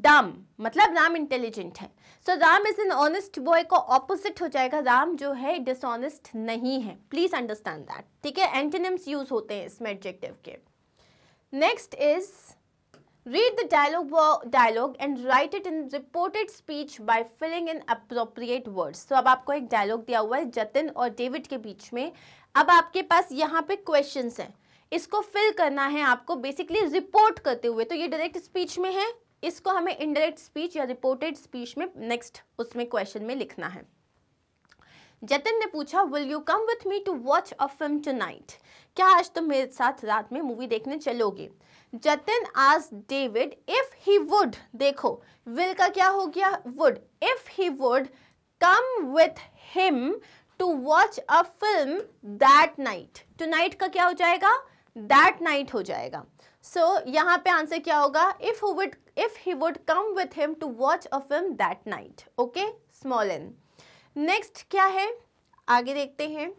डम मतलब राम इंटेलिजेंट है so Ram is an honest boy को ऑपोजिट हो जाएगा राम जो है डिसऑनेस्ट नहीं है प्लीज अंडरस्टैंड दैट ठीक है एंटेनिम्स यूज होते हैं इसमें एडजेक्टिव के next is Read the dialogue dialogue and write it in reported speech by filling in appropriate words. so, अब आपको एक dialogue दिया हुआ है जतिन और डेविड के बीच में अब आपके पास यहाँ पे questions हैं इसको फिल करना है आपको बेसिकली रिपोर्ट करते हुए तो ये डायरेक्ट स्पीच में है इसको हमें इनडायरेक्ट स्पीच या रिपोर्टेड स्पीच में नेक्स्ट उसमें क्वेश्चन में लिखना है जतिन ने पूछा will you come with me to watch a film tonight क्या आज तुम मेरे साथ रात में मूवी देखने चलोगे जतिन आज डेविड इफ ही वुड देखो विल का क्या हो गया would if he would come with him to watch a film that night tonight का क्या हो जाएगा दैट नाइट हो जाएगा सो so, यहाँ पे आंसर क्या होगा if would if he would come with him to watch a film that night okay small n next क्या है आगे देखते हैं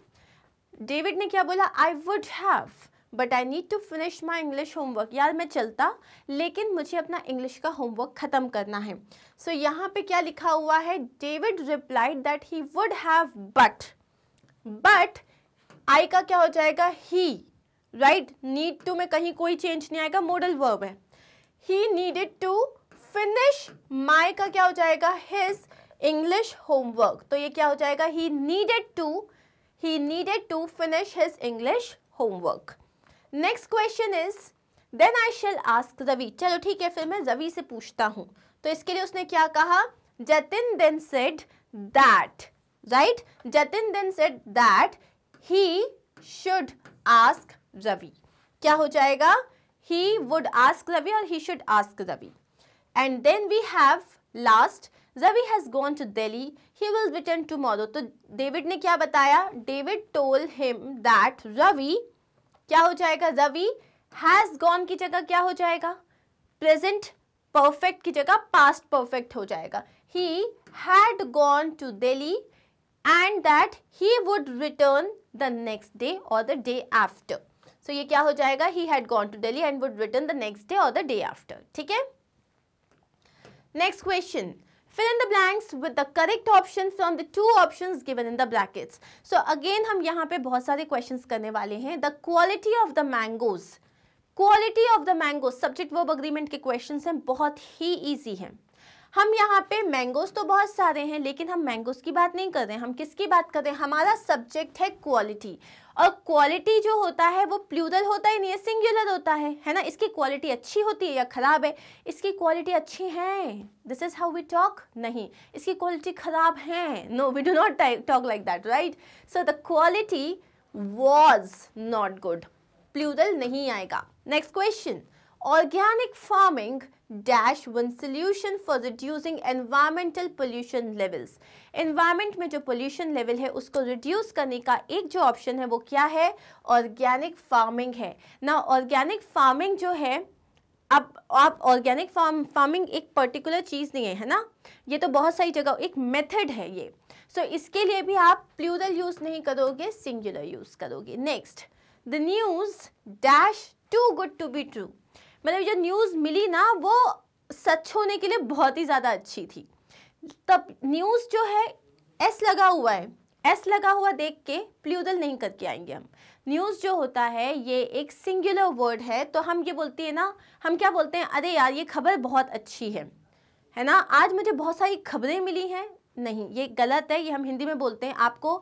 डेविड ने क्या बोला I would have but I need to finish my English homework यार मैं चलता लेकिन मुझे अपना इंग्लिश का होमवर्क ख़त्म करना है सो so, यहाँ पे क्या लिखा हुआ है David replied that he would have but but I का क्या हो जाएगा ही राइट नीड टू में कहीं कोई चेंज नहीं आएगा मॉडल वर्ब है he needed to finish my का क्या हो जाएगा हिज इंग्लिश होमवर्क तो ये क्या हो जाएगा he needed to he needed to finish his English homework next question is then I shall ask Ravi चलो ठीक है फिर मैं रवि से पूछता हूँ तो इसके लिए उसने क्या कहा Jatin then said that right Jatin then said that he should ask Ravi क्या हो जाएगा ही वुड आस्क रवि और he should ask Ravi and then we have last Ravi has gone to Delhi he will return tomorrow तो डेविड ने क्या बताया David told him that Ravi क्या हो जाएगा रवि हैज गॉन की जगह क्या हो जाएगा प्रेजेंट परफेक्ट की जगह पास्ट परफेक्ट हो जाएगा he had gone to Delhi and that he would return the next day और द डे आफ्टर सो ये क्या हो जाएगा he had gone to Delhi and would return the next day और द डे आफ्टर ठीक है next question fill in the blanks with the correct option from the two option given in the brackets so again हम यहाँ पे बहुत सारे क्वेश्चन करने वाले हैं the quality of the mangoes quality of the mango subject verb agreement के क्वेश्चन हैं बहुत ही ईजी हैं हम यहाँ पे मैंगोज तो बहुत सारे हैं लेकिन हम मैंगोज की बात नहीं कर रहे हैं हम किसकी बात कर रहे हैं हमारा सब्जेक्ट है क्वालिटी और क्वालिटी जो होता है वो प्लूरल होता ही नहीं है सिंगुलर होता है है ना इसकी क्वालिटी अच्छी होती है या ख़राब है इसकी क्वालिटी अच्छी है this is how we talk नहीं इसकी क्वालिटी ख़राब है no we do not talk like that right so the quality was not good plural नहीं आएगा next question organic farming dash one solution for reducing environmental pollution levels environment में जो पोल्यूशन लेवल है उसको रिड्यूस करने का एक जो ऑप्शन है वो क्या है ऑर्गेनिक फार्मिंग है ना ऑर्गेनिक फार्मिंग जो है अब आप ऑर्गेनिक फार्म फार्मिंग एक पर्टिकुलर चीज़ नहीं है है ना ये तो बहुत सारी जगह एक मेथड है ये सो so, इसके लिए भी आप प्लूरल यूज़ नहीं करोगे सिंगुलर यूज़ करोगे next the news dash too good to be true मतलब जो न्यूज़ मिली ना वो सच होने के लिए बहुत ही ज़्यादा अच्छी थी तब न्यूज़ जो है एस लगा हुआ है एस लगा हुआ देख के प्लूरल नहीं करके आएंगे हम न्यूज़ जो होता है ये एक सिंगुलर वर्ड है तो हम ये बोलते हैं ना हम क्या बोलते हैं अरे यार ये खबर बहुत अच्छी है है ना आज मुझे बहुत सारी खबरें मिली हैं नहीं ये गलत है ये हम हिंदी में बोलते हैं आपको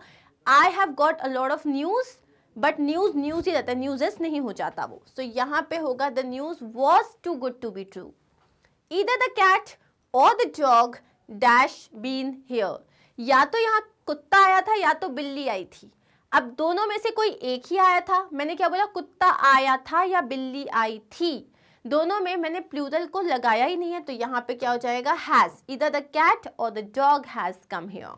I have got a lot of news but news news ही रहता है न्यूजेस नहीं हो जाता वो सो so, यहाँ पे होगा the news was too good to be true इधर द कैट और the dog dash been here या तो यहाँ कुत्ता आया था या तो बिल्ली आई थी अब दोनों में से कोई एक ही आया था मैंने क्या बोला कुत्ता आया था या बिल्ली आई थी दोनों में मैंने प्लूरल को लगाया ही नहीं है तो यहाँ पे क्या हो जाएगा हैज़ इधर द कैट और the dog has come here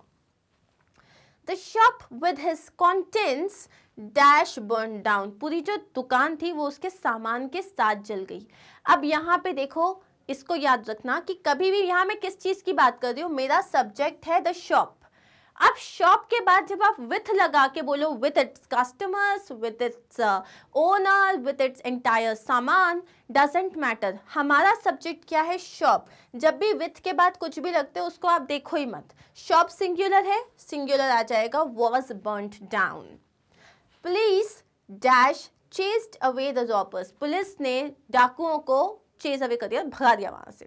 the shop with his contents dash burn down पूरी जो दुकान थी वो उसके सामान के साथ जल गई अब यहाँ पे देखो इसको याद रखना कि कभी भी यहाँ मैं किस चीज़ की बात कर रही हूँ मेरा सब्जेक्ट है द शॉप अब शॉप के बाद जब आप विथ लगा के बोलो with its customers with its owner with its entire सामान डजेंट मैटर हमारा सब्जेक्ट क्या है शॉप जब भी विथ के बाद कुछ भी लगते हो उसको आप देखो ही मत शॉप सिंगुलर है सिंगुलर आ जाएगा was burn down police dash chased away the robbers police ने डाकुओं को चेज अवे कर दिया भगा दिया वहाँ से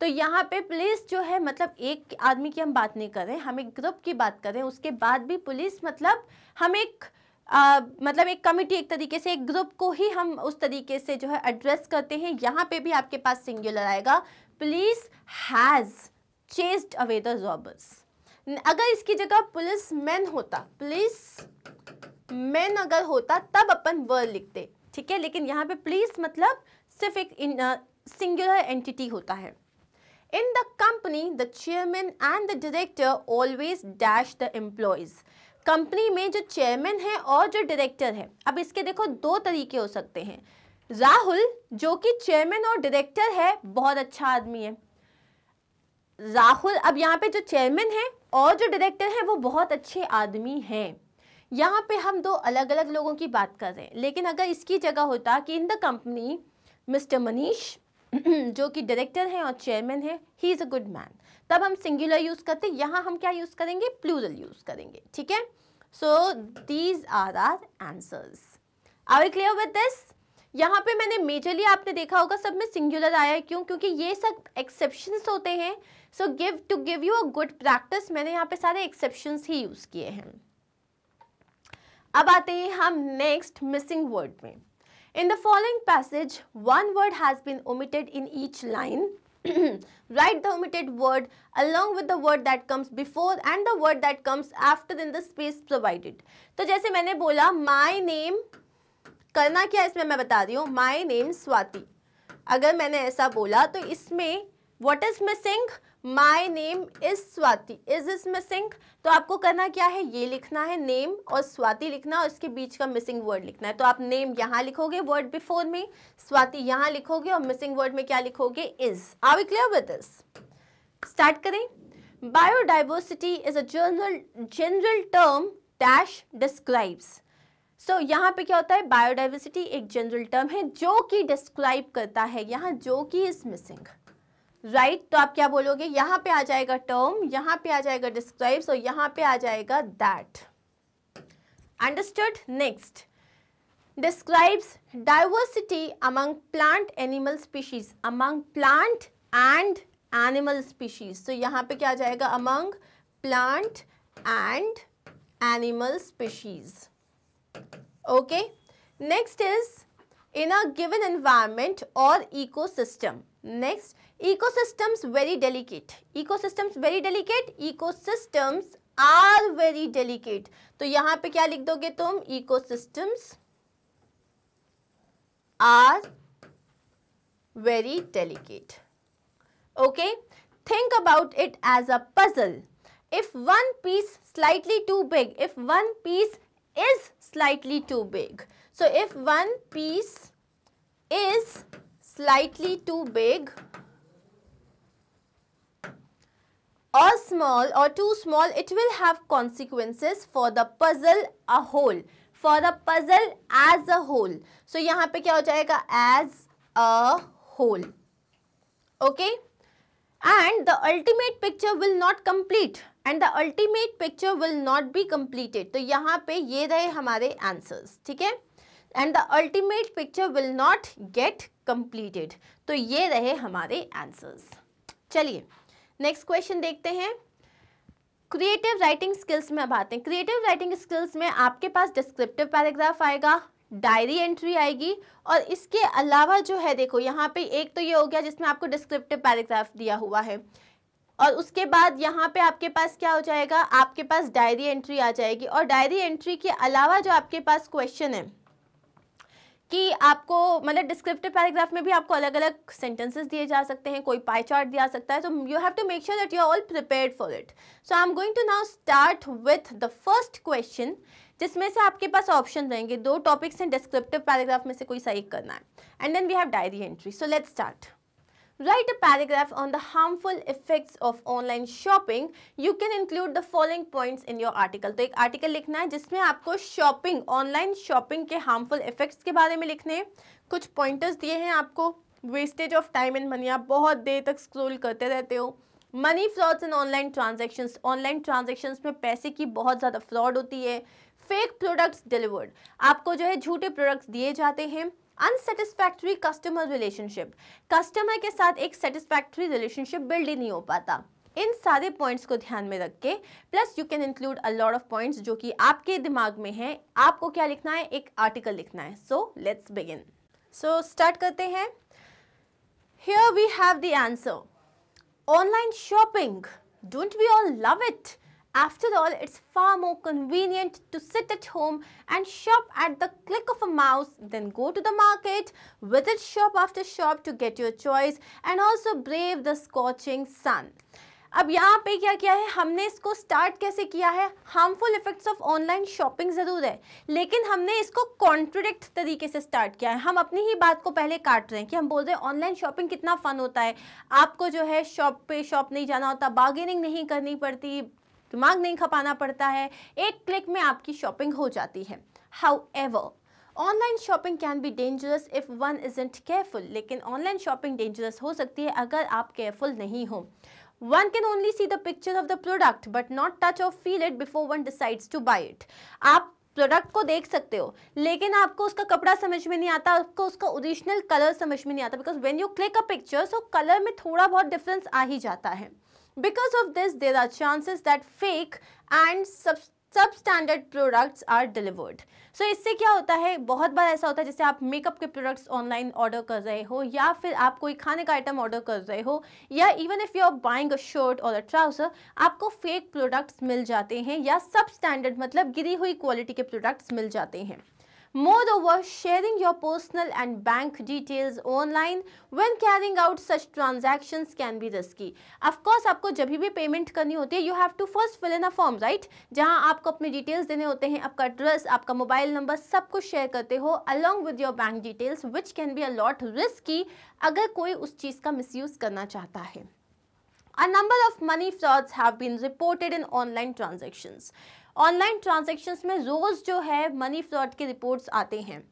तो यहाँ पे पुलिस जो है मतलब एक आदमी की हम बात नहीं कर रहे हैं हम एक ग्रुप की बात कर रहे हैं उसके बाद भी पुलिस मतलब हम एक आ, मतलब एक कमिटी एक तरीके से एक ग्रुप को ही हम उस तरीके से जो है एड्रेस करते हैं यहाँ पे भी आपके पास सिंगुलर आएगा police has chased away the robbers अगर इसकी जगह पुलिस मैन होता पुलिस मैन अगर होता तब अपन वर लिखते ठीक है लेकिन यहाँ पे प्लीज मतलब सिर्फ एक सिंगुलर एंटिटी होता है in the company the chairman and the director always dash the employees company में जो चेयरमैन है और जो डायरेक्टर है अब इसके देखो दो तरीके हो सकते हैं राहुल जो कि चेयरमैन और डायरेक्टर है बहुत अच्छा आदमी है राहुल अब यहाँ पे जो चेयरमैन है और जो डायरेक्टर है वो बहुत अच्छे आदमी हैं यहाँ पे हम दो अलग अलग लोगों की बात कर रहे हैं लेकिन अगर इसकी जगह होता कि in the company mister Manish जो कि डायरेक्टर हैं और चेयरमैन है he is a good man तब हम सिंगुलर यूज़ करते यहाँ हम क्या यूज़ करेंगे प्लूरल यूज़ करेंगे ठीक है so these are are answers are we clear with this यहाँ पे मैंने मेजरली आपने देखा होगा सब में सिंगुलर आया है क्यों क्योंकि ये सब एक्सेप्शन होते हैं so give to give you a good practice मैंने यहाँ पे सारे एक्सेप्शन ही यूज़ किए हैं अब आते हैं हम नेक्स्ट मिसिंग वर्ड में in the following passage one word has been omitted in each line write the omitted word along with the word that comes before and the word that comes after in the space provided तो जैसे मैंने बोला माई नेम करना क्या इसमें मैं बता रही हूँ माई नेम स्वाति अगर मैंने ऐसा बोला तो इसमें what is missing my name is Swati is is missing तो आपको करना क्या है ये लिखना है नेम और स्वाति लिखना और इसके बीच का मिसिंग वर्ड लिखना है तो आप नेम यहाँ लिखोगे वर्ड बिफोर में स्वाति यहाँ लिखोगे और मिसिंग वर्ड में क्या लिखोगे is are we clear with is start करें biodiversity is a journal general term dash describes so यहाँ पे क्या होता है बायोडाइवर्सिटी एक जनरल टर्म है जो कि डिस्क्राइब करता है यहाँ जो कि इज मिसिंग राइट right? तो आप क्या बोलोगे यहां पे आ जाएगा टर्म यहां पे आ जाएगा डिस्क्राइब्स और यहां पे आ जाएगा that understood next describes diversity among plant animal species among plant and animal species तो यहां पे क्या आ जाएगा among plant and animal species okay next is in a given environment or ecosystem. Next, ecosystems very delicate. Ecosystems very delicate. Ecosystems are very delicate. तो यहाँ पे क्या लिख दोगे तुम Ecosystems are very delicate. Okay, think about it as a puzzle. If one piece slightly too big, if one piece is slightly too big, So if one piece is slightly too big or small or too small, it will have consequences for the puzzle a whole. For the puzzle as a whole. So yahan pe kya ho jayega as a whole. Okay? And the ultimate picture will not complete. and the ultimate picture will not be completed तो यहाँ पे ये रहे हमारे answers ठीक है and the ultimate picture will not get completed तो ये रहे हमारे आंसर्स चलिए नेक्स्ट क्वेश्चन देखते हैं क्रिएटिव राइटिंग स्किल्स में अब आते हैं क्रिएटिव राइटिंग स्किल्स में आपके पास डिस्क्रिप्टिव पैराग्राफ आएगा डायरी एंट्री आएगी और इसके अलावा जो है देखो यहाँ पे एक तो ये हो गया जिसमें आपको डिस्क्रिप्टिव पैराग्राफ दिया हुआ है और उसके बाद यहाँ पे आपके पास क्या हो जाएगा आपके पास डायरी एंट्री आ जाएगी और डायरी एंट्री के अलावा जो आपके पास क्वेश्चन है कि आपको मतलब डिस्क्रिप्टिव पैराग्राफ में भी आपको अलग अलग सेंटेंसेस दिए जा सकते हैं कोई पाई चार्ट दिया सकता है so you have to make sure that you are all prepared for it so I am going to now start with the first question जिसमें से आपके पास ऑप्शन रहेंगे दो टॉपिक्स हैं डिस्क्रिप्टिव पैराग्राफ में से कोई सही एक करना है and then we have diary entry so let start Write a paragraph on the harmful effects of online shopping. You can include the following points in your article. तो एक article लिखना है जिसमें आपको shopping, online shopping के harmful effects के बारे में लिखने हैं कुछ pointers दिए हैं आपको wastage of time and money आप बहुत देर तक scroll करते रहते हो money frauds and online transactions online transactions में पैसे की बहुत ज़्यादा fraud होती है fake products delivered आपको जो है झूठे products दिए जाते हैं अनसेटिस्फैक्ट्री कस्टमर रिलेशनशिप कस्टमर के साथ एक सेटिस्फैक्ट्री रिलेशनशिप बिल्ड ही नहीं हो पाता इन सारे पॉइंट्स को ध्यान में रख के plus you can include a lot of points जो कि आपके दिमाग में है आपको क्या लिखना है एक आर्टिकल लिखना है so let's begin so start करते हैं here we have the answer online shopping don't we all love it After all, it's far more convenient to sit at home and shop at the click of a mouse than go to the market, visit shop after shop to get your choice and also brave the scorching sun. अब यहाँ पे क्या किया है हमने इसको स्टार्ट कैसे किया है harmful effects of online shopping ज़रूर है लेकिन हमने इसको कॉन्ट्रोडिक्ट तरीके से स्टार्ट किया है हम अपनी ही बात को पहले काट रहे हैं कि हम बोल रहे हैं ऑनलाइन शॉपिंग कितना फ़न होता है आपको जो है शॉप पे शॉप नहीं जाना होता बार्गेनिंग नहीं करनी पड़ती दिमाग नहीं खपाना पड़ता है एक क्लिक में आपकी शॉपिंग हो जाती है however online shopping can be dangerous if one isn't careful लेकिन ऑनलाइन शॉपिंग डेंजरस हो सकती है अगर आप केयरफुल नहीं हो one can only see the picture of the product but not touch of feel it before one decides to buy it आप प्रोडक्ट को देख सकते हो लेकिन आपको उसका कपड़ा समझ में नहीं आता आपको उसका ओरिजिनल कलर समझ में नहीं आता because when you click a picture so colour में थोड़ा बहुत डिफरेंस आ ही जाता है Because of this, there are chances that fake and sub substandard products are delivered so इससे क्या होता है बहुत बार ऐसा होता है जैसे आप मेकअप के प्रोडक्ट्स ऑनलाइन ऑर्डर कर रहे हो या फिर आप कोई खाने का आइटम ऑर्डर कर रहे हो या even if you are buying a shirt और अ ट्राउज़र आपको फेक प्रोडक्ट्स मिल जाते हैं या सब स्टैंडर्ड मतलब गिरी हुई क्वालिटी के प्रोडक्ट्स मिल जाते हैं Moreover, sharing your personal and bank details online when carrying out such transactions can be risky. Of course, आपको जब भी पेमेंट करनी होती है you have to first fill in a form right जहां आपको अपने डिटेल्स देने होते हैं आपका एड्रेस आपका मोबाइल नंबर सब कुछ शेयर करते हो along with your bank details which can be a lot lot risky अगर कोई उस चीज़ का मिसयूज़ करना चाहता है A number of money frauds have been reported in online transactions. Online transactions में रोज़ जो है मनी फ्रॉड के रिपोर्ट्स आते हैं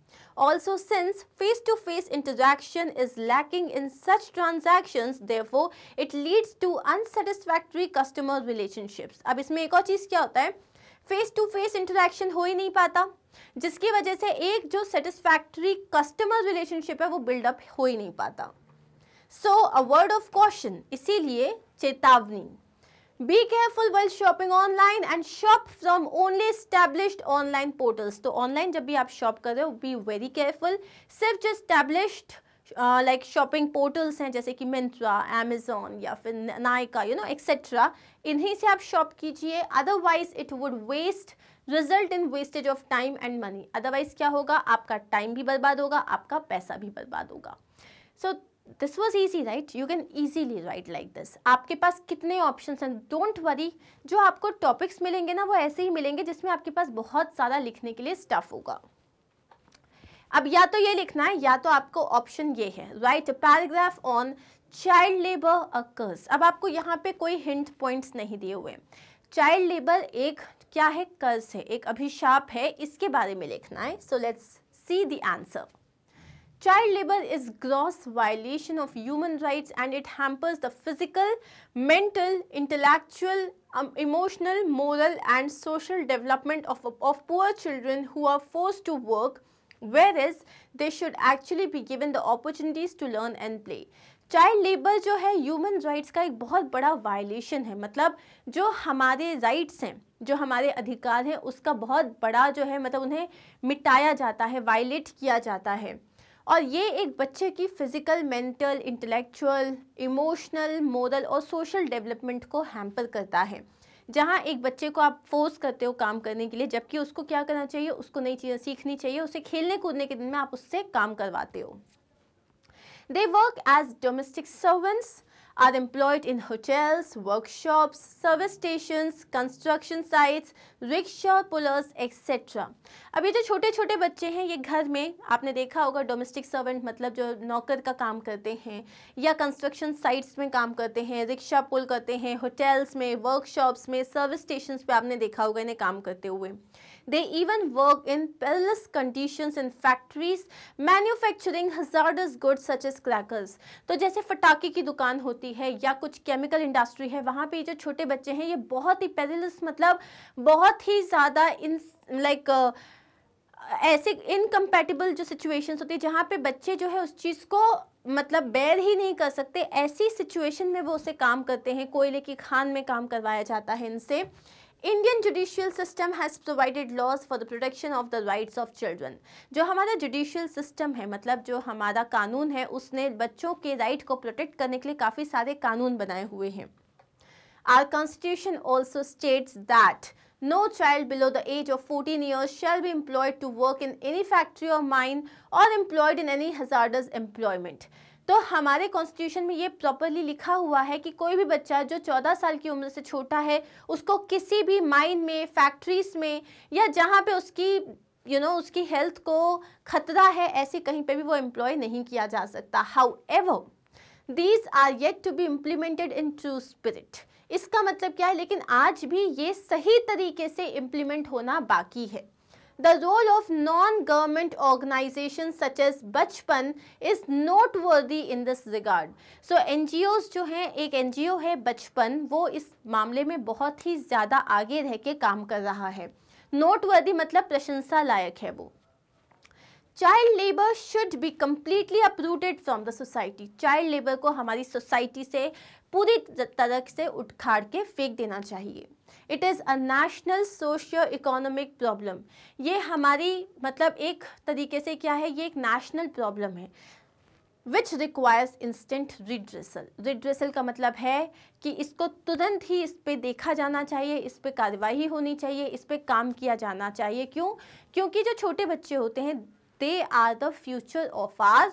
Also, since face-to-face -face interaction is lacking in such transactions, therefore it leads to unsatisfactory customer relationships. अब इसमें एक और चीज़ क्या होता है फेस टू फेस इंटरेक्शन हो ही नहीं पाता जिसकी वजह से एक जो सेटिस्फैक्ट्री कस्टमर रिलेशनशिप है वो बिल्डअप हो ही नहीं पाता so a word of caution इसीलिए चेतावनी be careful well shopping online and shop from only established online portals तो ऑनलाइन जब भी आप शॉप कर रहे हो बी वेरी केयरफुल सिर्फ जो स्टैब्लिश्ड लाइक शॉपिंग पोर्टल्स हैं जैसे कि मिंत्रा एमेजोन या फिर नायका यू नो एक्सेट्रा इन्हीं से आप शॉप कीजिए otherwise it would waste result in wastage of time and money otherwise क्या होगा आपका टाइम भी बर्बाद होगा आपका पैसा भी बर्बाद होगा so so, this was easy right you can easily write like this आपके पास कितने ऑप्शन हैं डोंट वरी जो आपको टॉपिक्स मिलेंगे ना वो ऐसे ही मिलेंगे जिसमें आपके पास बहुत ज़्यादा लिखने के लिए स्टफ होगा अब या तो ये लिखना है या तो आपको ऑप्शन ये है write paragraph on child labour occurs अब आपको यहाँ पे कोई हिंट पॉइंट्स नहीं दिए हुए चाइल्ड लेबर एक क्या है कर्ज है एक अभिशाप है इसके बारे में लिखना है so let's see the answer Child labor is gross violation of human rights and it hampers the physical, mental, intellectual, um, emotional, moral and social development of, of poor children who are forced to work whereas they should actually be given the opportunities to learn and play. Child labour जो है ह्यूमन राइट्स का एक बहुत बड़ा वायलेशन है मतलब जो हमारे राइट्स हैं जो हमारे अधिकार हैं उसका बहुत बड़ा जो है मतलब उन्हें मिटाया जाता है वायलेट किया जाता है और ये एक बच्चे की physical mental intellectual emotional moral और सोशल डेवलपमेंट को हैम्पर करता है जहाँ एक बच्चे को आप फोर्स करते हो काम करने के लिए जबकि उसको क्या करना चाहिए उसको नई चीज़ें सीखनी चाहिए उसे खेलने कूदने के दिन में आप उससे काम करवाते हो they work as domestic servants are employed in hotels, workshops, service stations, construction sites, rickshaw pullers etcetera अब ये जो छोटे छोटे बच्चे हैं ये घर में आपने देखा होगा डोमेस्टिक सर्वेंट मतलब जो नौकर का काम करते हैं या कंस्ट्रक्शन साइट्स में काम करते हैं रिक्शा पुल करते हैं होटल्स में वर्कशॉप्स में सर्विस स्टेशन पे आपने देखा होगा इन्हें काम करते हुए They even work in perilous conditions in factories manufacturing hazardous goods such as crackers. तो जैसे फटाके की दुकान होती है या कुछ केमिकल इंडस्ट्री है वहाँ पे जो छोटे बच्चे हैं ये बहुत ही पेरिलस मतलब बहुत ही ज़्यादा इन लाइक ऐसे इनकम्पैटिबल जो सिचुएशंस होती है जहाँ पे बच्चे जो है उस चीज़ को मतलब बैर ही नहीं कर सकते ऐसी सिचुएशन में वो उसे काम करते हैं कोयले की खान में काम करवाया जाता है इनसे Indian judicial system has provided laws for the protection of the rights of children जो हमारा जुडिशियल सिस्टम है मतलब जो हमारा कानून है उसने बच्चों के राइट को प्रोटेक्ट करने के लिए काफ़ी सारे कानून बनाए हुए हैं our constitution also states that no child below the age of fourteen years shall be employed to work in any factory or mine or employed in any hazardous employment तो हमारे कॉन्स्टिट्यूशन में ये प्रॉपरली लिखा हुआ है कि कोई भी बच्चा जो 14 साल की उम्र से छोटा है उसको किसी भी माइन में फैक्ट्रीज में या जहाँ पे उसकी यू you नो know, उसकी हेल्थ को खतरा है ऐसे कहीं पे भी वो एम्प्लॉय नहीं किया जा सकता however these are yet to be implemented in true spirit इसका मतलब क्या है लेकिन आज भी ये सही तरीके से इम्प्लीमेंट होना बाकी है the role of non government organisation such as Bachpan is is worthy in this regard so N जो हैं एक एन है बचपन वो इस मामले में बहुत ही ज़्यादा आगे रह के काम कर रहा है नोटवर्दी मतलब प्रशंसा लायक है वो child labour should be completely uprooted from the society child labour को हमारी सोसाइटी से पूरी तरह से उठखाड़ के फेंक देना चाहिए it is a national socio economic problem ये हमारी मतलब एक तरीके से क्या है ये एक नेशनल प्रॉब्लम है which requires instant redressal redressal का मतलब है कि इसको तुरंत ही इस पर देखा जाना चाहिए इस पर कार्रवाई होनी चाहिए इस पर काम किया जाना चाहिए क्यों क्योंकि जो छोटे बच्चे होते हैं they are the future of our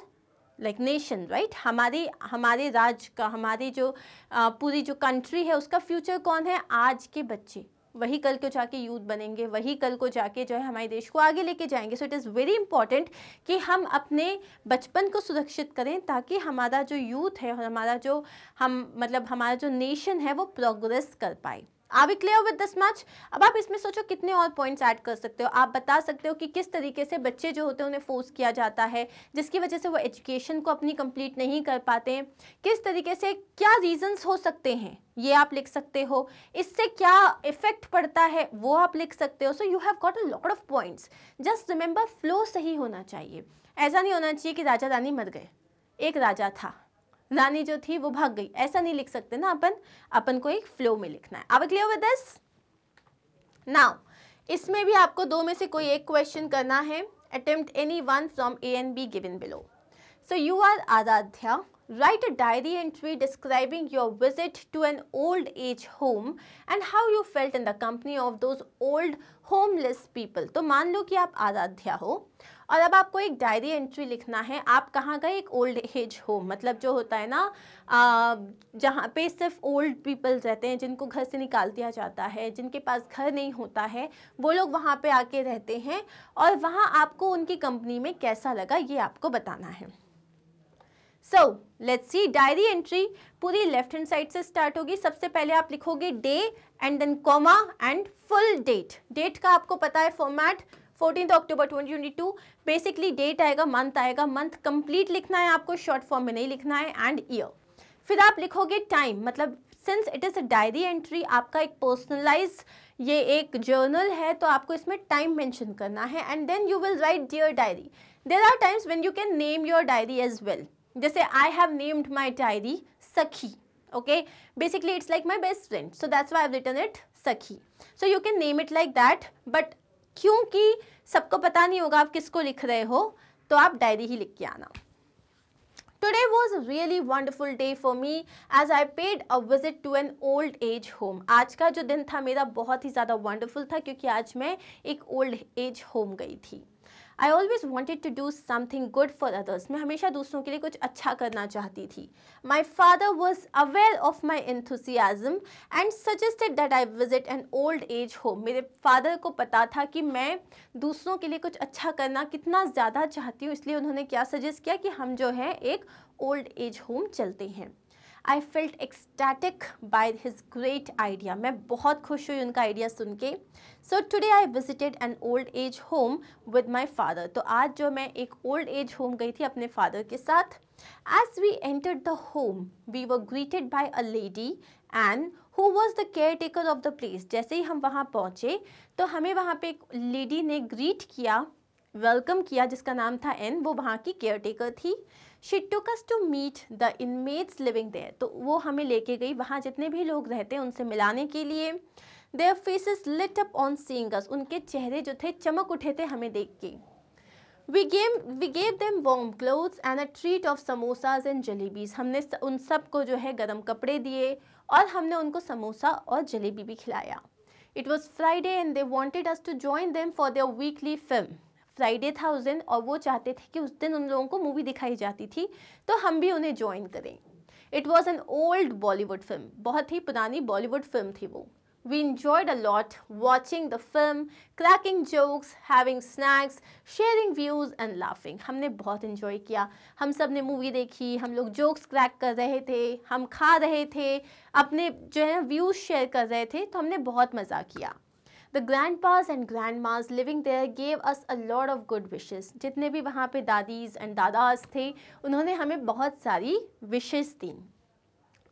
like nation right हमारे हमारे राज्य का हमारी जो आ, पूरी जो कंट्री है उसका फ्यूचर कौन है आज के बच्चे वही कल को जाके यूथ बनेंगे वही कल को जाके जो है हमारे देश को आगे लेके जाएंगे so it is very important कि हम अपने बचपन को सुरक्षित करें ताकि हमारा जो यूथ है और हमारा जो हम मतलब हमारा जो नेशन है वो प्रोग्रेस कर पाए आप we clear with this much अब आप इसमें सोचो कितने और पॉइंट्स ऐड कर सकते हो आप बता सकते हो कि किस तरीके से बच्चे जो होते हैं उन्हें फोर्स किया जाता है जिसकी वजह से वो एजुकेशन को अपनी कंप्लीट नहीं कर पाते हैं किस तरीके से क्या रीजंस हो सकते हैं ये आप लिख सकते हो इससे क्या इफेक्ट पड़ता है वो आप लिख सकते हो so you have got a lot of points just remember flow सही होना चाहिए ऐसा नहीं होना चाहिए कि राजा रानी मर गए एक राजा था रानी जो थी वो भाग गई ऐसा नहीं लिख सकते ना अपन अपन को एक फ्लो में लिखना है अब क्लियर विद नाउ इसमें भी आपको दो में से कोई एक क्वेश्चन करना है attempt any one from A and B given below so you are Aradhya write a diary entry describing your visit to an old age home and how you felt in the company of those old homeless people तो मान लो कि आप आराध्या हो और अब आपको एक डायरी एंट्री लिखना है आप कहाँ गए एक ओल्ड एज होम मतलब जो होता है ना जहाँ पे सिर्फ ओल्ड पीपल रहते हैं जिनको घर से निकाल दिया जाता है जिनके पास घर नहीं होता है वो लोग वहाँ पे आके रहते हैं और वहाँ आपको उनकी कंपनी में कैसा लगा ये आपको बताना है so let's see diary entry पूरी लेफ्ट हैंड साइड से स्टार्ट होगी सबसे पहले आप लिखोगे day and then comma and full date date का आपको पता है format fourteen October 2022 basically date आएगा मंथ आएगा मंथ कंप्लीट लिखना है आपको शॉर्ट फॉर्म में नहीं लिखना है एंड ईयर फिर आप लिखोगे टाइम मतलब since it is a diary entry आपका एक पर्सनलाइज ये एक जर्नल है तो आपको इसमें टाइम मेंशन करना है and then you will write dear diary there are times when you can name your diary as well जैसे I have named my diary Sakhi okay basically it's like my best friend so that's why written it Sakhi so you can name it like that but क्योंकि सबको पता नहीं होगा आप किसको लिख रहे हो तो आप डायरी ही लिख के आना today was really wonderful day for me as I paid a visit to an old age home आज का जो दिन था मेरा बहुत ही ज़्यादा वंडरफुल था क्योंकि आज मैं एक ओल्ड एज होम गई थी I always wanted to do something good for others मैं हमेशा दूसरों के लिए कुछ अच्छा करना चाहती थी my father was aware of my enthusiasm and suggested that I visit an old age home मेरे फादर को पता था कि मैं दूसरों के लिए कुछ अच्छा करना कितना ज़्यादा चाहती हूँ इसलिए उन्होंने क्या सजेस्ट किया कि हम जो हैं एक ओल्ड एज होम चलते हैं I felt ecstatic by his great idea मैं बहुत खुश हुई उनका आइडिया सुन के so today I visited an old age home with my father तो आज जो मैं एक ओल्ड एज होम गई थी अपने फादर के साथ as we enter the home we were greeted by a lady and who was the caretaker of the place जैसे ही हम वहाँ पहुँचे तो हमें वहाँ पर एक लेडी ने ग्रीट किया वेलकम किया जिसका नाम था एन वो वहाँ की केयर टेकर थी she took us to meet the inmates living there तो वो हमें लेके गई वहाँ जितने भी लोग रहते हैं उनसे मिलाने के लिए their faces lit up on seeing us उनके चेहरे जो थे चमक उठे थे हमें देख के we game we gave them warm clothes and a treat of samosas and jalebis हमने उन सब को जो है गर्म कपड़े दिए और हमने उनको समोसा और जलेबी भी खिलाया it was Friday and they wanted us to join them for their weekly film Friday था उस दिन और वो चाहते थे कि उस दिन उन लोगों को मूवी दिखाई जाती थी तो हम भी उन्हें ज्वाइन करें it was an old Bollywood film बहुत ही पुरानी बॉलीवुड फिल्म थी वो we enjoyed a lot watching the film cracking jokes having snacks sharing views and laughing हमने बहुत इन्जॉय किया हम सब ने मूवी देखी हम लोग जोक्स क्रैक कर रहे थे हम खा रहे थे अपने जो है व्यूज शेयर कर रहे थे तो हमने बहुत मज़ा किया the grandpas and grandmas living there gave us a Lord of good wishes जितने भी वहाँ पे दादीज़ एंड दादाज थे उन्होंने हमें बहुत सारी विशेज़ दी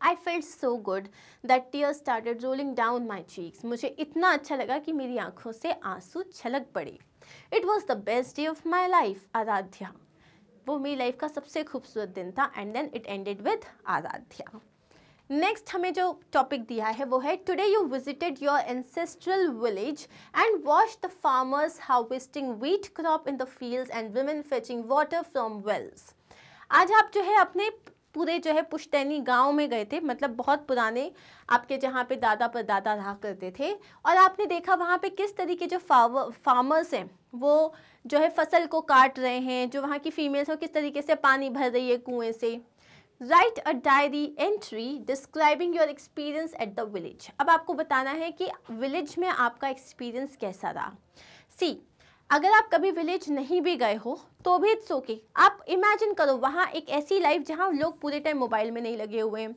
I feel so good that tear started rolling down my cheeks मुझे इतना अच्छा लगा कि मेरी आंखों से आंसू छलक पड़े it was the best day of my life Aradhya वो मेरी लाइफ का सबसे खूबसूरत दिन था and then it ended with Aradhya next हमें जो टॉपिक दिया है वो है today you visited your ancestral village and watch the farmers harvesting wheat crop in the fields and women fetching water from wells आज आप जो है अपने पूरे जो है पुश्तैनी गांव में गए थे मतलब बहुत पुराने आपके जहाँ पे दादा पर दादा रहा करते थे और आपने देखा वहाँ पे किस तरीके जो फार्मर्स हैं वो जो है फसल को काट रहे हैं जो वहाँ की फीमेल्स हो किस तरीके से पानी भर रही है कुएँ से write a diary entry describing your experience at the village अब आपको बताना है कि विलेज में आपका एक्सपीरियंस कैसा रहा सी अगर आप कभी विलेज नहीं भी गए हो तो भी इट्स ओके okay. आप इमेजिन करो वहाँ एक ऐसी लाइफ जहाँ लोग पूरे टाइम मोबाइल में नहीं लगे हुए हैं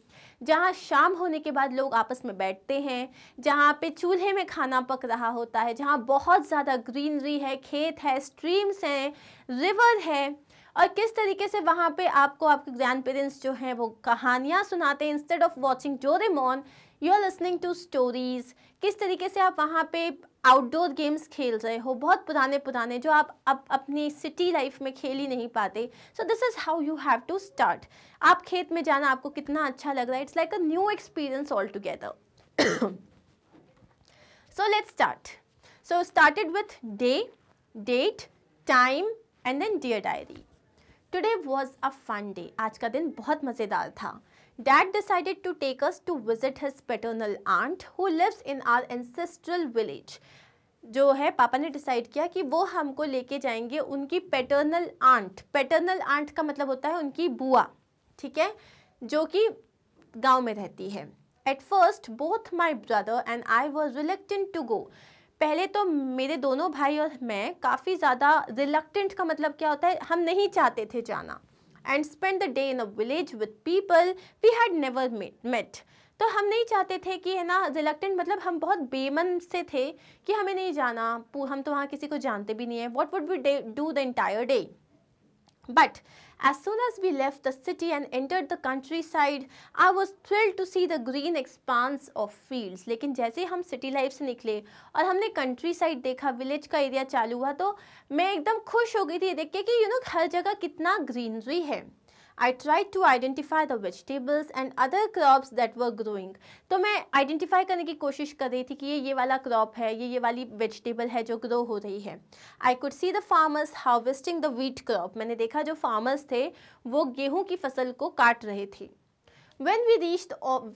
जहाँ शाम होने के बाद लोग आपस में बैठते हैं जहाँ पे चूल्हे में खाना पक रहा होता है जहाँ बहुत ज़्यादा ग्रीनरी है खेत है स्ट्रीम्स हैं रिवर है और किस तरीके से वहाँ पे आपको आपके ग्रैंड पेरेंट्स जो हैं वो कहानियाँ सुनाते हैं instead of watching Doraemon you are listening to stories किस तरीके से आप वहाँ पे आउटडोर गेम्स खेल रहे हो बहुत पुराने पुराने जो आप अब अपनी सिटी लाइफ में खेल ही नहीं पाते so this is how you have to start आप खेत में जाना आपको कितना अच्छा लग रहा है it's like a new experience all together so let's start so started with day date time and then dear diary today was a fun day आज का दिन बहुत मज़ेदार था dad decided to take us to visit his paternal aunt who lives in our ancestral village जो है पापा ने डिसाइड किया कि वो हमको लेके जाएंगे उनकी पेटर्नल आंट पेटर्नल आंट का मतलब होता है उनकी बुआ ठीक है जो कि गांव में रहती है at first both my brother and I was reluctant to go पहले तो मेरे दोनों भाई और मैं काफ़ी ज़्यादा रिलक्टेंट का मतलब क्या होता है हम नहीं चाहते थे जाना and spend the day in a village with people we had never met तो हम नहीं चाहते थे कि है ना रिलकटेंट मतलब हम बहुत बेमन से थे कि हमें नहीं जाना हम तो वहाँ किसी को जानते भी नहीं है what would we do the entire day but As soon as we left the city and entered the countryside, I was thrilled to see the green expanse of fields. लेकिन जैसे ही हम सिटी लाइफ से निकले और हमने कंट्री साइड देखा विलेज का एरिया चालू हुआ तो मैं एकदम खुश हो गई थी देख के कि यू नो हर जगह कितना ग्रीनरी है I tried to identify the vegetables and other crops that were growing. तो मैं identify करने की कोशिश कर रही थी कि ये ये वाला crop है ये ये वाली vegetable है जो grow हो रही है I could see the farmers harvesting the wheat crop. मैंने देखा जो farmers थे वो गेहूँ की फसल को काट रहे थे When we reached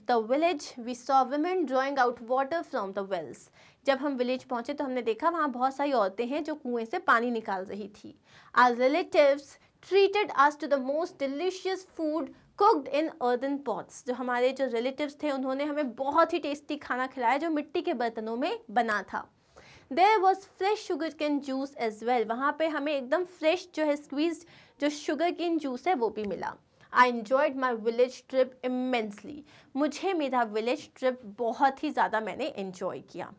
the village, we saw women drawing out water from the wells. जब हम विलेज पहुंचे तो हमने देखा वहाँ बहुत सारी औरतें हैं जो कुएं से पानी निकाल रही थी Our relatives treated us to the most delicious food cooked in earthen pots जो हमारे जो रिलेटिव्स थे उन्होंने हमें बहुत ही टेस्टी खाना खिलाया जो मिट्टी के बर्तनों में बना था there was fresh sugar cane juice as well वहाँ पे हमें एकदम फ्रेश जो है स्क्वीज जो शुगर कैन जूस है वो भी मिला I enjoyed my village trip immensely मुझे मेरा विलेज ट्रिप बहुत ही ज़्यादा मैंने इन्जॉय किया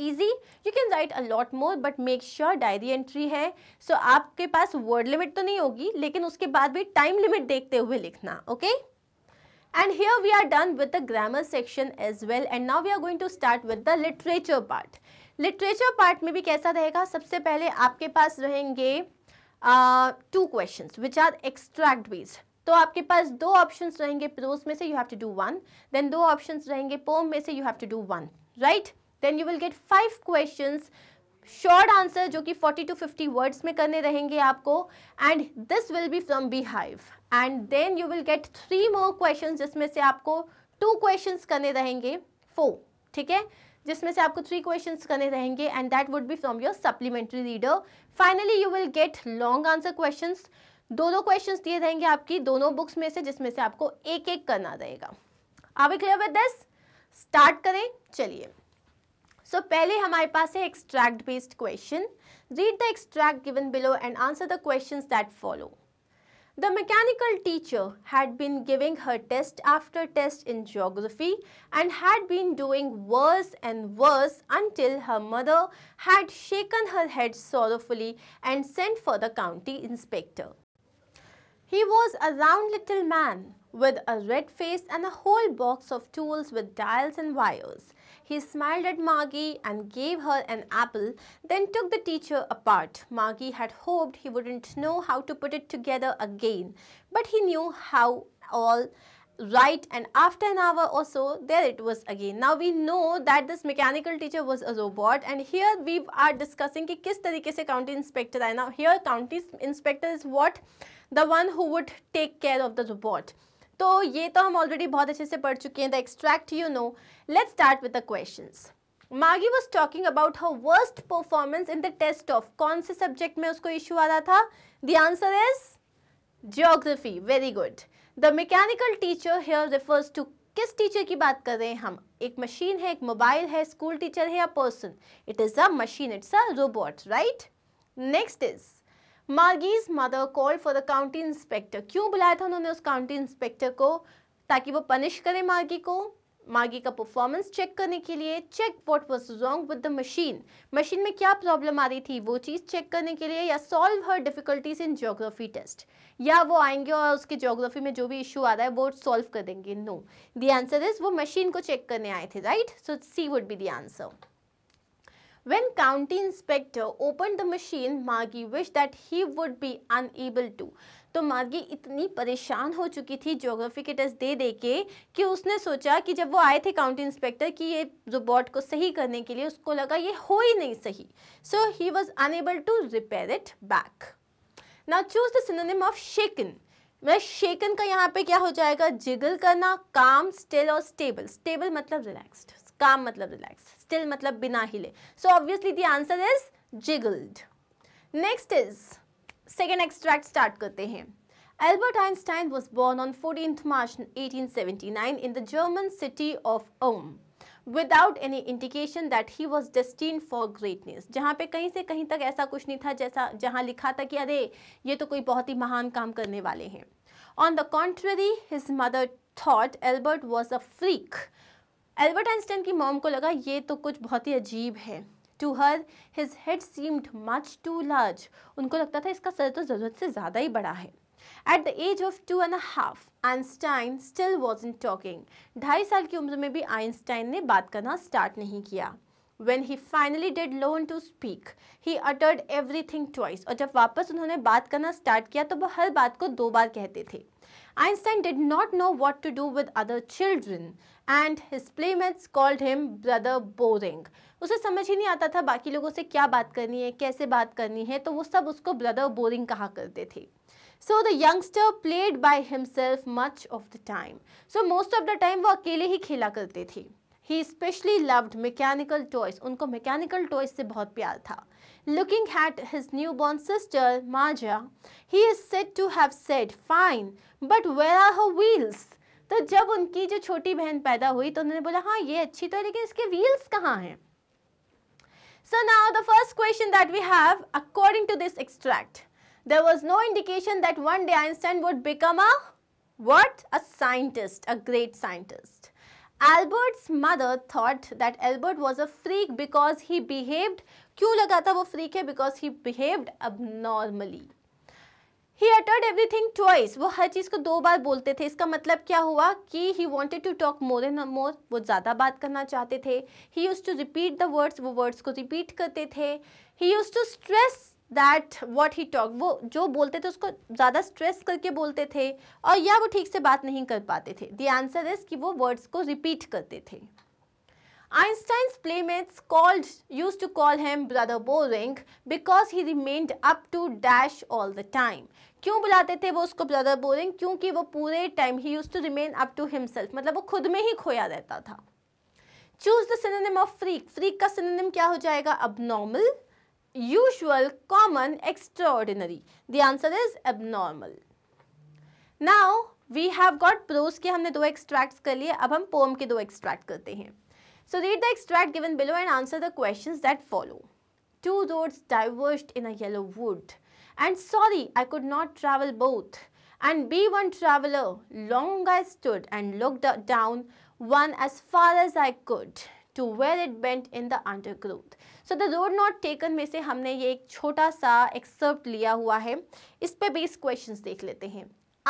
easy you can write a lot more but make sure diary entry है सो so, आपके पास वर्ड लिमिट तो नहीं होगी लेकिन उसके बाद भी टाइम लिमिट देखते हुए लिखना okay and here we are done with the grammar section as well and now we are going to start with the literature part literature part में भी कैसा रहेगा सबसे पहले आपके पास रहेंगे two question which are extract based तो आपके पास दो ऑप्शन रहेंगे प्रोज में से you have to do one then दो ऑप्शन रहेंगे पोम में से you have to do one right then you will get five question short answer जो कि 40 टू 50 वर्ड्स में करने रहेंगे आपको and this will be from Beehive and then you will get three more question जिसमें से आपको टू क्वेश्चन करने रहेंगे फोर ठीक है जिसमें से आपको थ्री क्वेश्चंस करने रहेंगे and that would be from your supplementary reader finally you will get long answer questions दो दो क्वेश्चंस दिए रहेंगे आपकी दोनों बुक्स में से जिसमें से आपको एक एक करना रहेगा आप क्लियर विद दिस स्टार्ट करें चलिए so, पहले हमारे पास है extract based question. Read the extract given below and answer the questions that follow. The mechanical teacher had been giving her test after test in geography and had been doing worse and worse until her mother had shaken her head sorrowfully and sent for the county inspector. He was a round little man with a red face and a whole box of tools with dials and wires. He smiled at Margie and gave her an apple, then took the teacher apart. Margie had hoped he wouldn't know how to put it together again, but he knew how all right and after an hour or so there it was again now we know that this mechanical teacher was a robot and here we are discussing ki kis tarike se county inspector hai now here county inspector is what the one who would take care of the robot तो ये तो हम ऑलरेडी बहुत अच्छे से पढ़ चुके हैं the extract you know let's start with the questions मागी was talking about her worst performance in the test of कौन से सब्जेक्ट में उसको इश्यू आ रहा था the answer is geography very good the mechanical teacher here refers to किस टीचर की बात कर रहे हैं हम एक मशीन है एक मोबाइल है स्कूल टीचर है या person it is a machine it's a robot right next is Margie's mother call for the county inspector क्यों बुलाया था उन्होंने उस काउंटी इंस्पेक्टर को ताकि वो पनिश करे मार्गी को मार्गी का परफॉर्मेंस चेक करने के लिए check what was wrong with the machine machine में क्या प्रॉब्लम आ रही थी वो चीज़ चेक करने के लिए या solve her difficulties in geography test या वो आएंगे और उसके जोग्राफी में जो भी इशू आ रहा है वो सॉल्व कर देंगे नो द आंसर इज वो मशीन को चेक करने आए थे right so C would be the answer When county inspector opened the machine, Margie wished that he would be unable to. तो मार्गी इतनी परेशान हो चुकी थी ज्योग्राफी के टेस्ट दे दे के कि उसने सोचा कि जब वो आए थे काउंटी इंस्पेक्टर कि ये रोबोट को सही करने के लिए उसको लगा ये हो ही नहीं सही so he was unable to repair it back ना choose the synonym of shaken मैं शेकन का यहाँ पे क्या हो जाएगा जिगल करना काम स्टिल और स्टेबल स्टेबल मतलब रिलैक्सड काम मतलब रिलैक्स स्टिल मतलब बिना हिले so obviously the answer is jiggled next is second extract start करते हैं Albert Einstein was born on fourteenth March eighteen seventy nine in the German city of Ulm without any indication that he was destined for greatness जहाँ पे कहीं से कहीं तक ऐसा कुछ नहीं था जैसा जहाँ लिखा था कि अरे ये तो कोई बहुत ही महान काम करने वाले हैं on the contrary his mother thought Albert was a freak Albert Einstein की मॉम को लगा ये तो कुछ बहुत ही अजीब है to her his head seemed much too large उनको लगता था इसका सर तो ज़रूरत से ज़्यादा ही बड़ा है at the age of two and half Einstein still was in talking ढाई साल की उम्र में भी आइंस्टाइन ने बात करना स्टार्ट नहीं किया when he finally did learn to speak he uttered everything twice और जब वापस उन्होंने बात करना स्टार्ट किया तो वह हर बात को दो बार कहते थे Einstein did not know what to do with other children and his playmates called him brother boring. उसे समझ ही नहीं आता था बाकी लोगों से क्या बात करनी है कैसे बात करनी है तो वो सब उसको ब्रदर बोरिंग कहा करते थे so the youngster played by himself much of the time so most of the time वो अकेले ही खेला करते थे he specially loved mechanical toys. उनको मैकेनिकल toys से बहुत प्यार था looking at his new born sister Maja he is said to have said fine but where are her wheels तो जब उनकी जो छोटी बहन पैदा हुई तो उन्होंने बोला हाँ ये अच्छी तो है लेकिन इसके व्हील्स कहाँ हैं So now the first question that we have, according to this extract, there was no indication that one day Einstein would become a what? A scientist, a great scientist. Albert's mother thought that Albert was a freak because he behaved क्यों लगा था वो फ्रीक है because he behaved abnormally he uttered everything twice वो हर चीज़ को दो बार बोलते थे इसका मतलब क्या हुआ कि he wanted to talk more and more वो ज़्यादा बात करना चाहते थे he used to repeat the words वो वर्ड्स को रिपीट करते थे he used to stress that what he talk वो जो बोलते थे उसको ज़्यादा स्ट्रेस करके बोलते थे और या वो ठीक से बात नहीं कर पाते थे दी आंसर इज कि वो वर्ड्स को रिपीट करते थे Einstein's playmates called used to call him brother boring because he remained up to dash all the time क्यों बुलाते थे वो उसको ब्रदर बोरिंग क्योंकि वो पूरे time he use to remain up to himself मतलब वो खुद में ही खोया रहता था choose the synonym of freak freak का सिनेम क्या हो जाएगा अब normal usual, common, extraordinary. The answer is abnormal. Now, we have got prose ke humne do extracts kar liye. Ab hum poem ke do extract karte hain. So, read the extract given below and answer the questions that follow. Two roads diverged in a yellow wood. And sorry, I could not travel both. And be one traveler, long I stood and looked down one as far as I could to where it bent in the undergrowth. So the road not taken में से हमने ये एक छोटा सा एक्सर्प्ट लिया हुआ है इस पे बेस क्वेश्चन देख लेते हैं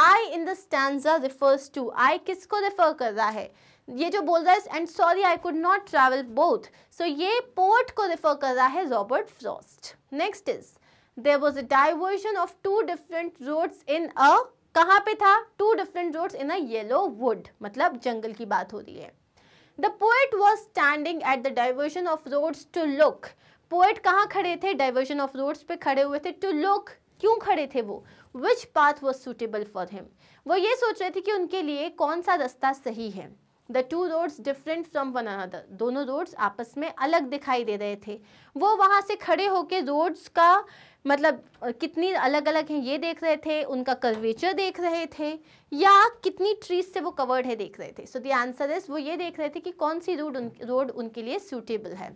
I in the stanza refers to I किसको रेफर कर रहा है ये जो बोल रहा है and sorry I could not travel both so ये पोर्ट को रेफर कर रहा है Robert Frost next is there was a diversion of two different roads in a कहाँ पे था two different roads in a yellow wood मतलब जंगल की बात हो रही है the poet was standing at the diversion of roads to look poet कहाँ खड़े थे डाइवर्जन ऑफ रोड्स पे खड़े हुए थे टू लुक क्यों खड़े थे वो which path was suitable for him वो ये सोच रहे थे कि उनके लिए कौन सा रास्ता सही है the two roads different from one another दोनों रोड्स आपस में अलग दिखाई दे रहे थे वो वहाँ से खड़े होकर रोड्स का मतलब कितनी अलग अलग हैं ये देख रहे थे उनका कर्वेचर देख रहे थे या कितनी ट्रीज से वो कवर्ड है देख रहे थे सो द आंसर इज वो ये देख रहे थे कि कौन सी रोड उन रोड उनके लिए सूटेबल है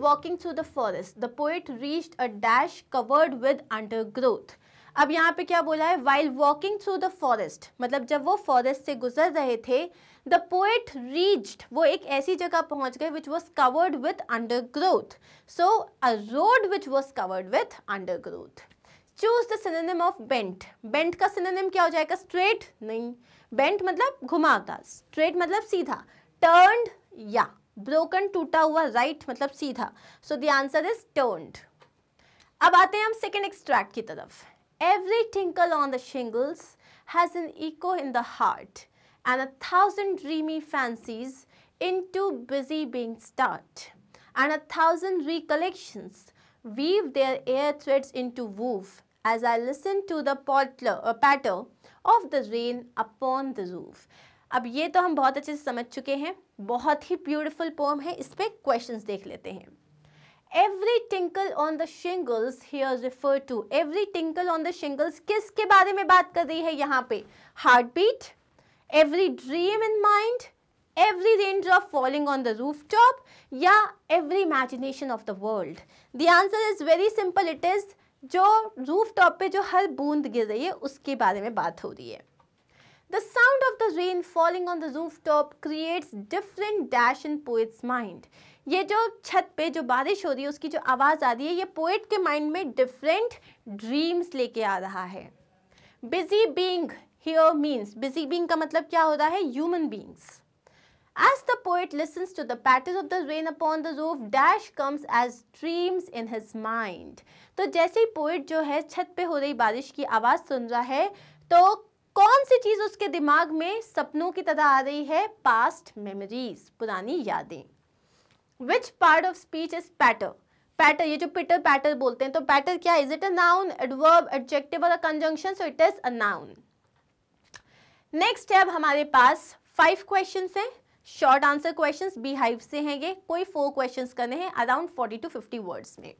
walking through the forest the poet poet a dash covered with undergrowth अब यहाँ पे क्या बोला है while walking through the forest मतलब जब वो फॉरेस्ट से गुजर रहे थे द पोएट रीच्ड वो एक ऐसी जगह पहुंच गए which was covered with undergrowth so a road which was covered with undergrowth choose the synonym of bent bent का सिनेम क्या हो जाएगा स्ट्रेट नहीं बेंट मतलब घुमावदार स्ट्रेट मतलब सीधा टर्नड या ब्रोकन टूटा हुआ राइट right, मतलब सीधा so the answer is turned अब आते हैं हम सेकेंड एक्सट्रैक्ट की तरफ every tinkle on the shingles has an echo in the heart and a thousand dreamy fancies into busy being start, and a thousand recollections weave their air threads into woof as I listen to the potler, uh, patter of the rain upon the roof. अब ये तो हम बहुत अच्छे से समझ चुके हैं बहुत ही ब्यूटीफुल पोम है इस पर क्वेश्चन देख लेते हैं every tinkle on the shingles here refer to every tinkle on the shingles किसके बारे में बात कर रही है यहाँ पे heart beat in mind every rain of falling on the rooftop या every imagination of the world the answer is very simple it is जो रूफ टॉप पे जो हर बूंद गिर रही है उसके बारे में बात हो रही है the sound of the rain falling on the rooftop creates different dash in poet's mind ये जो छत पे जो बारिश हो रही है उसकी जो आवाज़ आ रही है ये पोइट के माइंड में डिफरेंट ड्रीम्स लेके आ रहा है busy being here means busy being का मतलब क्या होता है human beings As the poet listens to the patter of the rain upon the roof, dash comes as dreams in his mind. तो जैसे ही poet जो है छत पे हो रही बारिश की आवाज़ सुन रहा है तो कौन सी चीज़ उसके दिमाग में सपनों की तरह आ रही है पास्ट मेमोरीज पुरानी यादें which part of speech is patter patter ये जो पिटर पैटर बोलते हैं तो पैटर क्या is it a noun adverb adjective और a conjunction so it is a noun next अब हमारे पास फाइव क्वेश्चन हैं शॉर्ट आंसर बी हाइव से हैं ये कोई फोर क्वेश्चन करने हैं around forty to fifty words में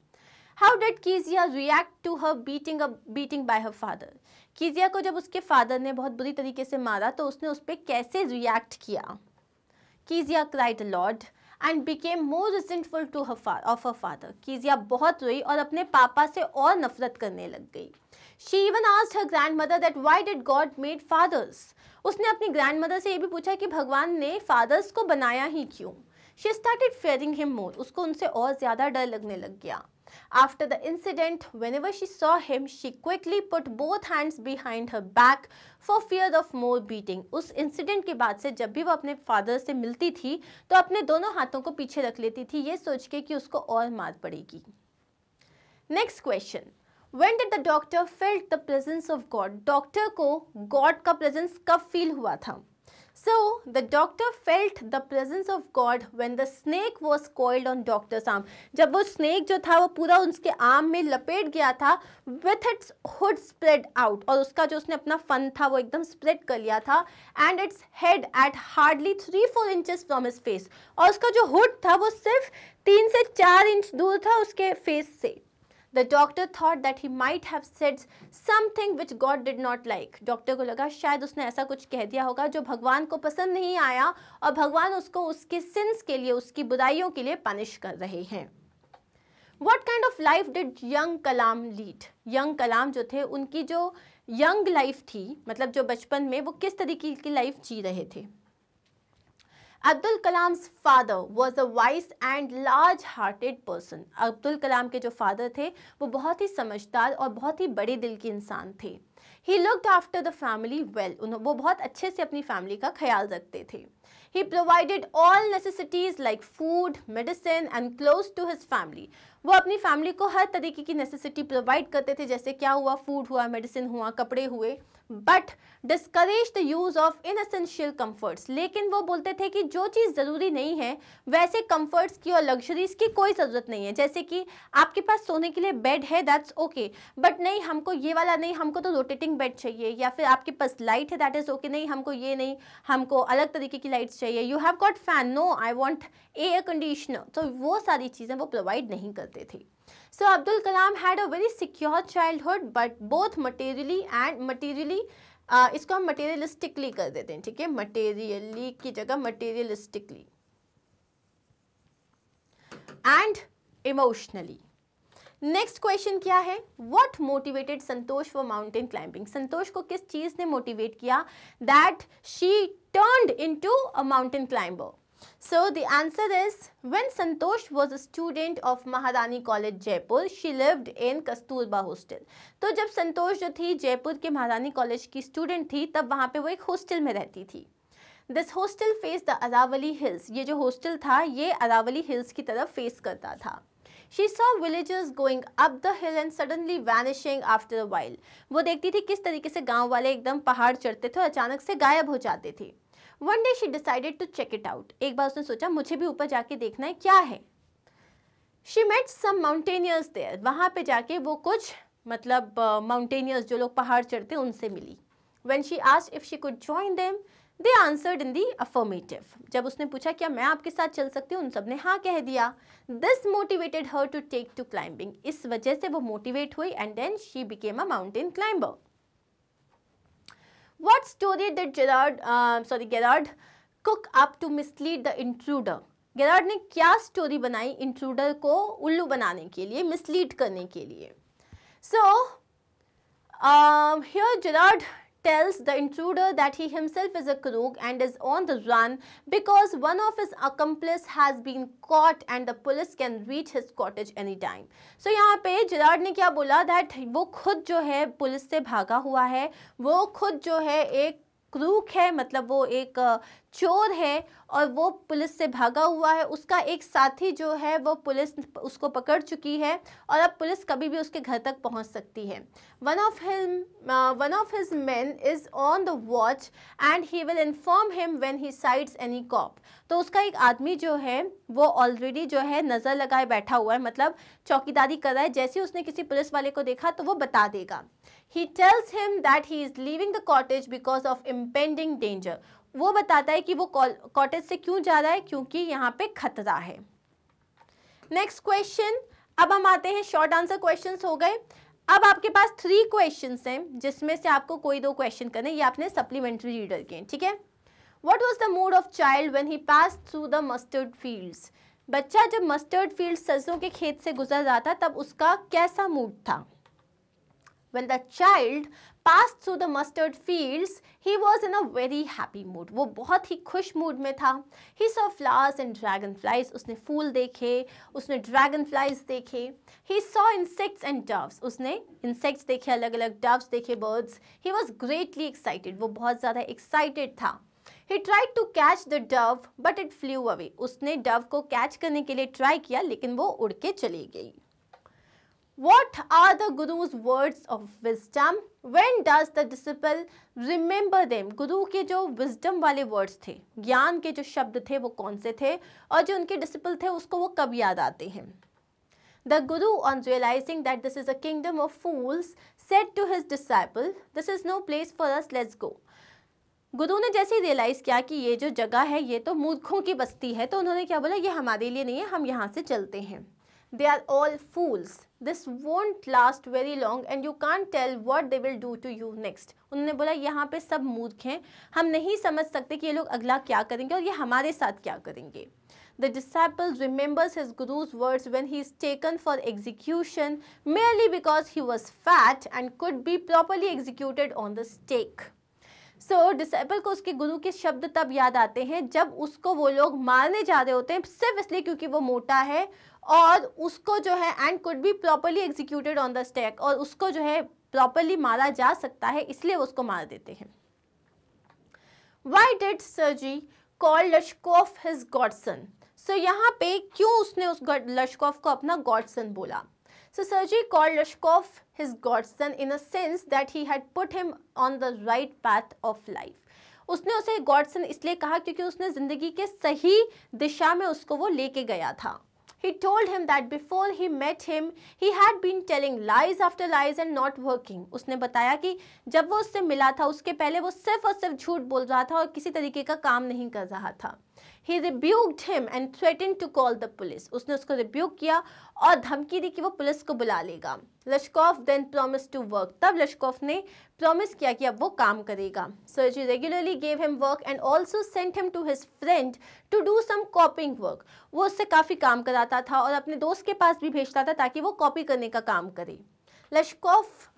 how did Kezia react to her beating beating by her father कीजिया को जब उसके फादर ने बहुत बुरी तरीके से मारा तो उसने उस पर कैसे रिएक्ट किया Kezia cried loud and became more resentful to her of her father Kezia बहुत रोई और अपने पापा से और नफरत करने लग गई she even asked her grandmother that why did God made fathers उसने अपनी ग्रैंड मदर से ये भी पूछा कि भगवान ने फादर्स को बनाया ही क्यों she started fearing him more उसको उनसे और ज़्यादा डर लगने लग गया After the incident, whenever she saw him, she quickly put both hands behind her back for fear of more beating. उस इंसिडेंट के बाद से जब भी वो अपने फादर से मिलती थी तो अपने दोनों हाथों को पीछे रख लेती थी ये सोच के कि उसको और मार पड़ेगी next question when did the doctor felt the presence of God doctor को गॉड का प्रेजेंस कब फील हुआ था so the doctor felt the presence of God when the snake was coiled on doctor's arm. जब वो स्नेक जो था वो पूरा उसके arm में लपेट गया था with its hood spread out और उसका जो उसने अपना फन था वो एकदम स्प्रेड कर लिया था and its head at hardly three four inches from his face और उसका जो हुड था वो सिर्फ तीन से चार इंच दूर था उसके फेस से the doctor thought that he might have said something which God did not like doctor को लगा शायद उसने ऐसा कुछ कह दिया होगा जो भगवान को पसंद नहीं आया और भगवान उसको उसके सिंस के लिए उसकी बुराइयों के लिए पनिश कर रहे हैं what kind of life did young Kalam lead young Kalam जो थे उनकी जो यंग लाइफ थी मतलब जो बचपन में वो किस तरीके की लाइफ जी रहे थे Abdul Kalam's father was a wise and large hearted person Abdul Kalam के जो फादर थे वो बहुत ही समझदार और बहुत ही बड़े दिल के इंसान थे he looked after the family well उन्हों वो बहुत अच्छे से अपनी फैमिली का ख्याल रखते थे he provided all necessities like food medicine and clothes to his family वो अपनी फैमिली को हर तरीके की नेसेसिटी प्रोवाइड करते थे जैसे क्या हुआ फूड हुआ मेडिसिन हुआ कपड़े हुए but discourage the use of inessential comforts लेकिन वो बोलते थे कि जो चीज़ ज़रूरी नहीं है वैसे कम्फर्ट्स की और लग्जरीज़ की कोई ज़रूरत नहीं है जैसे कि आपके पास सोने के लिए बेड है दैट्स ओके बट नहीं हमको ये वाला नहीं हमको तो रोटेटिंग बेड चाहिए या फिर आपके पास लाइट है दैट इज़ ओके नहीं हमको ये नहीं हमको अलग तरीके की लाइट्स चाहिए you have got fan no I want air conditioner तो वो सारी चीज़ें वो प्रोवाइड नहीं करते थे So Abdul Kalam had a very secure childhood but both materially and materially uh, इसको हम मटेरियलिस्टिकली कर देते हैं ठीक है मटेरियली की जगह materialistically and emotionally next question क्या है what motivated Santosh for mountain climbing Santosh को किस चीज़ ने मोटिवेट किया that she turned into a mountain climber So the answer is when Santosh was a student of Mahadani College Jaipur, she lived in Kasturba hostel तो जब संतोष जो थी जयपुर के महारानी कॉलेज की स्टूडेंट थी तब वहाँ पर वो एक हॉस्टल में रहती थी this hostel face the Aravalli hills ये जो हॉस्टल था ये अरावली हिल्स की तरफ फेस करता था she saw villagers going up the hill and suddenly vanishing after a while वो देखती थी किस तरीके से गांव वाले एकदम पहाड़ चढ़ते थे और अचानक से गायब हो जाते थे one day she decided to check it out एक बार उसने सोचा मुझे भी ऊपर जाके देखना है क्या है she met some mountaineers there वहाँ पे जाके वो कुछ मतलब माउंटेनियर्स uh, जो लोग पहाड़ चढ़ते हैं उनसे मिली when she asked if she could join them they answered in the affirmative जब उसने पूछा क्या मैं आपके साथ चल सकती हूँ उन सब ने हाँ कह दिया this motivated her to take to climbing इस वजह से वो मोटिवेट हुई and then she became a mountain climber What story did Gerard, uh, sorry Gerard, cook up to mislead the intruder? Gerard ने क्या स्टोरी बनाई इंट्रूडर को उल्लू बनाने के लिए मिसलीड करने के लिए सो here gerard tells the intruder that he himself is a crook and is on the run because one of his accomplice has been caught and the police can reach his cottage any time. So यहाँ पे जिराड ने क्या बोला that वो खुद जो है पुलिस से भागा हुआ है वो खुद जो है एक क्रूक है मतलब वो एक चोर है और वो पुलिस से भागा हुआ है उसका एक साथी जो है वो पुलिस उसको पकड़ चुकी है और अब पुलिस कभी भी उसके घर तक पहुंच सकती है one of him one of his men is on the watch and he will inform him when he sights any cop तो उसका एक आदमी जो है वो ऑलरेडी जो है नज़र लगाए बैठा हुआ है मतलब चौकीदारी कर रहा है जैसे उसने किसी पुलिस वाले को देखा तो वो बता देगा he tells him that he is leaving the cottage because of impending danger वो बताता है कि वो कॉटेज से क्यों जा रहा है क्योंकि यहाँ पे खतरा है नेक्स्ट क्वेश्चन अब हम आते हैं शॉर्ट आंसर क्वेश्चंस हो गए अब आपके पास थ्री क्वेश्चंस हैं जिसमें से आपको कोई दो क्वेश्चन करने ये आपने सप्लीमेंट्री रीडर के ठीक है what was the mood of child when he pass through the mustard field बच्चा जब मस्टर्ड फील्ड सरसों के खेत से गुजर रहा था तब उसका कैसा मूड था when the child pass through the mustard fields he was in a very happy mood वो बहुत ही खुश मूड में था he saw flowers and dragonflies उसने फूल देखे उसने ड्रैगन फ्लाइज देखे he saw insects and doves उसने इंसेक्ट्स देखे अलग अलग डव्स देखे birds he was greatly excited वो बहुत ज़्यादा एक्साइटेड था he try to catch the dove but it flu away उसने डव को कैच करने के लिए ट्राई किया लेकिन वो उड़ के चली गई What are the Guru's words of wisdom? When does the disciple remember them? guru के जो wisdom वाले words थे ज्ञान के जो शब्द थे वो कौन से थे और जो उनके disciple थे उसको वो कब याद आते हैं The Guru, on realizing that this is a kingdom of fools, said to his disciple, This is no place for us, let's go. गुरु ने जैसे ही रियलाइज़ किया कि ये जो जगह है ये तो मूर्खों की बस्ती है तो उन्होंने क्या बोला ये हमारे लिए नहीं है हम यहाँ से चलते हैं they are all fools this won't last very long and you can tell what they will do to you next उन्होंने बोला यहाँ पे सब मूर्ख हैं हम नहीं समझ सकते कि ये लोग अगला क्या करेंगे और ये हमारे साथ क्या करेंगे the disciple remembers his guru's words when he is taken for execution merely because he was fat and could be properly executed on the stake so so, disciple को उसके गुरु के शब्द तब याद आते हैं जब उसको वो लोग मारने जा रहे होते हैं सिर्फ इसलिए क्योंकि वो मोटा है और उसको जो है and could be properly executed on the stake और उसको जो है प्रॉपरली मारा जा सकता है इसलिए उसको मार देते हैं why did Sergei call Lushkoff his godson so यहाँ पे क्यों उसने उस लश्कोफ को अपना गॉडसन बोला So Sergei call Rashkov his godson in a sense that he had put him on the right path of life उसने उसे गॉडसन इसलिए कहा क्योंकि उसने ज़िंदगी के सही दिशा में उसको वो लेके गया था He told him that before he met him, he had been telling lies after lies and not working. usne bataya ki jab wo usse mila tha uske pehle wo sirf aur sirf jhoot bol raha tha aur kisi tarike ka kaam nahi kar raha tha he rebuked him and threaten to call the police उसने उसको रिब्यूक किया और धमकी दी कि वो पुलिस को बुला लेगा Lushkoff then promise to work तब लश्कॉफ ने प्रोमिस किया कि अब वो काम करेगा Sergei regularly gave him work and also sent him to his friend to do some copying work वो उससे काफ़ी काम कराता था और अपने दोस्त के पास भी भेजता था ताकि वो कॉपी करने का काम करे लश्कॉफ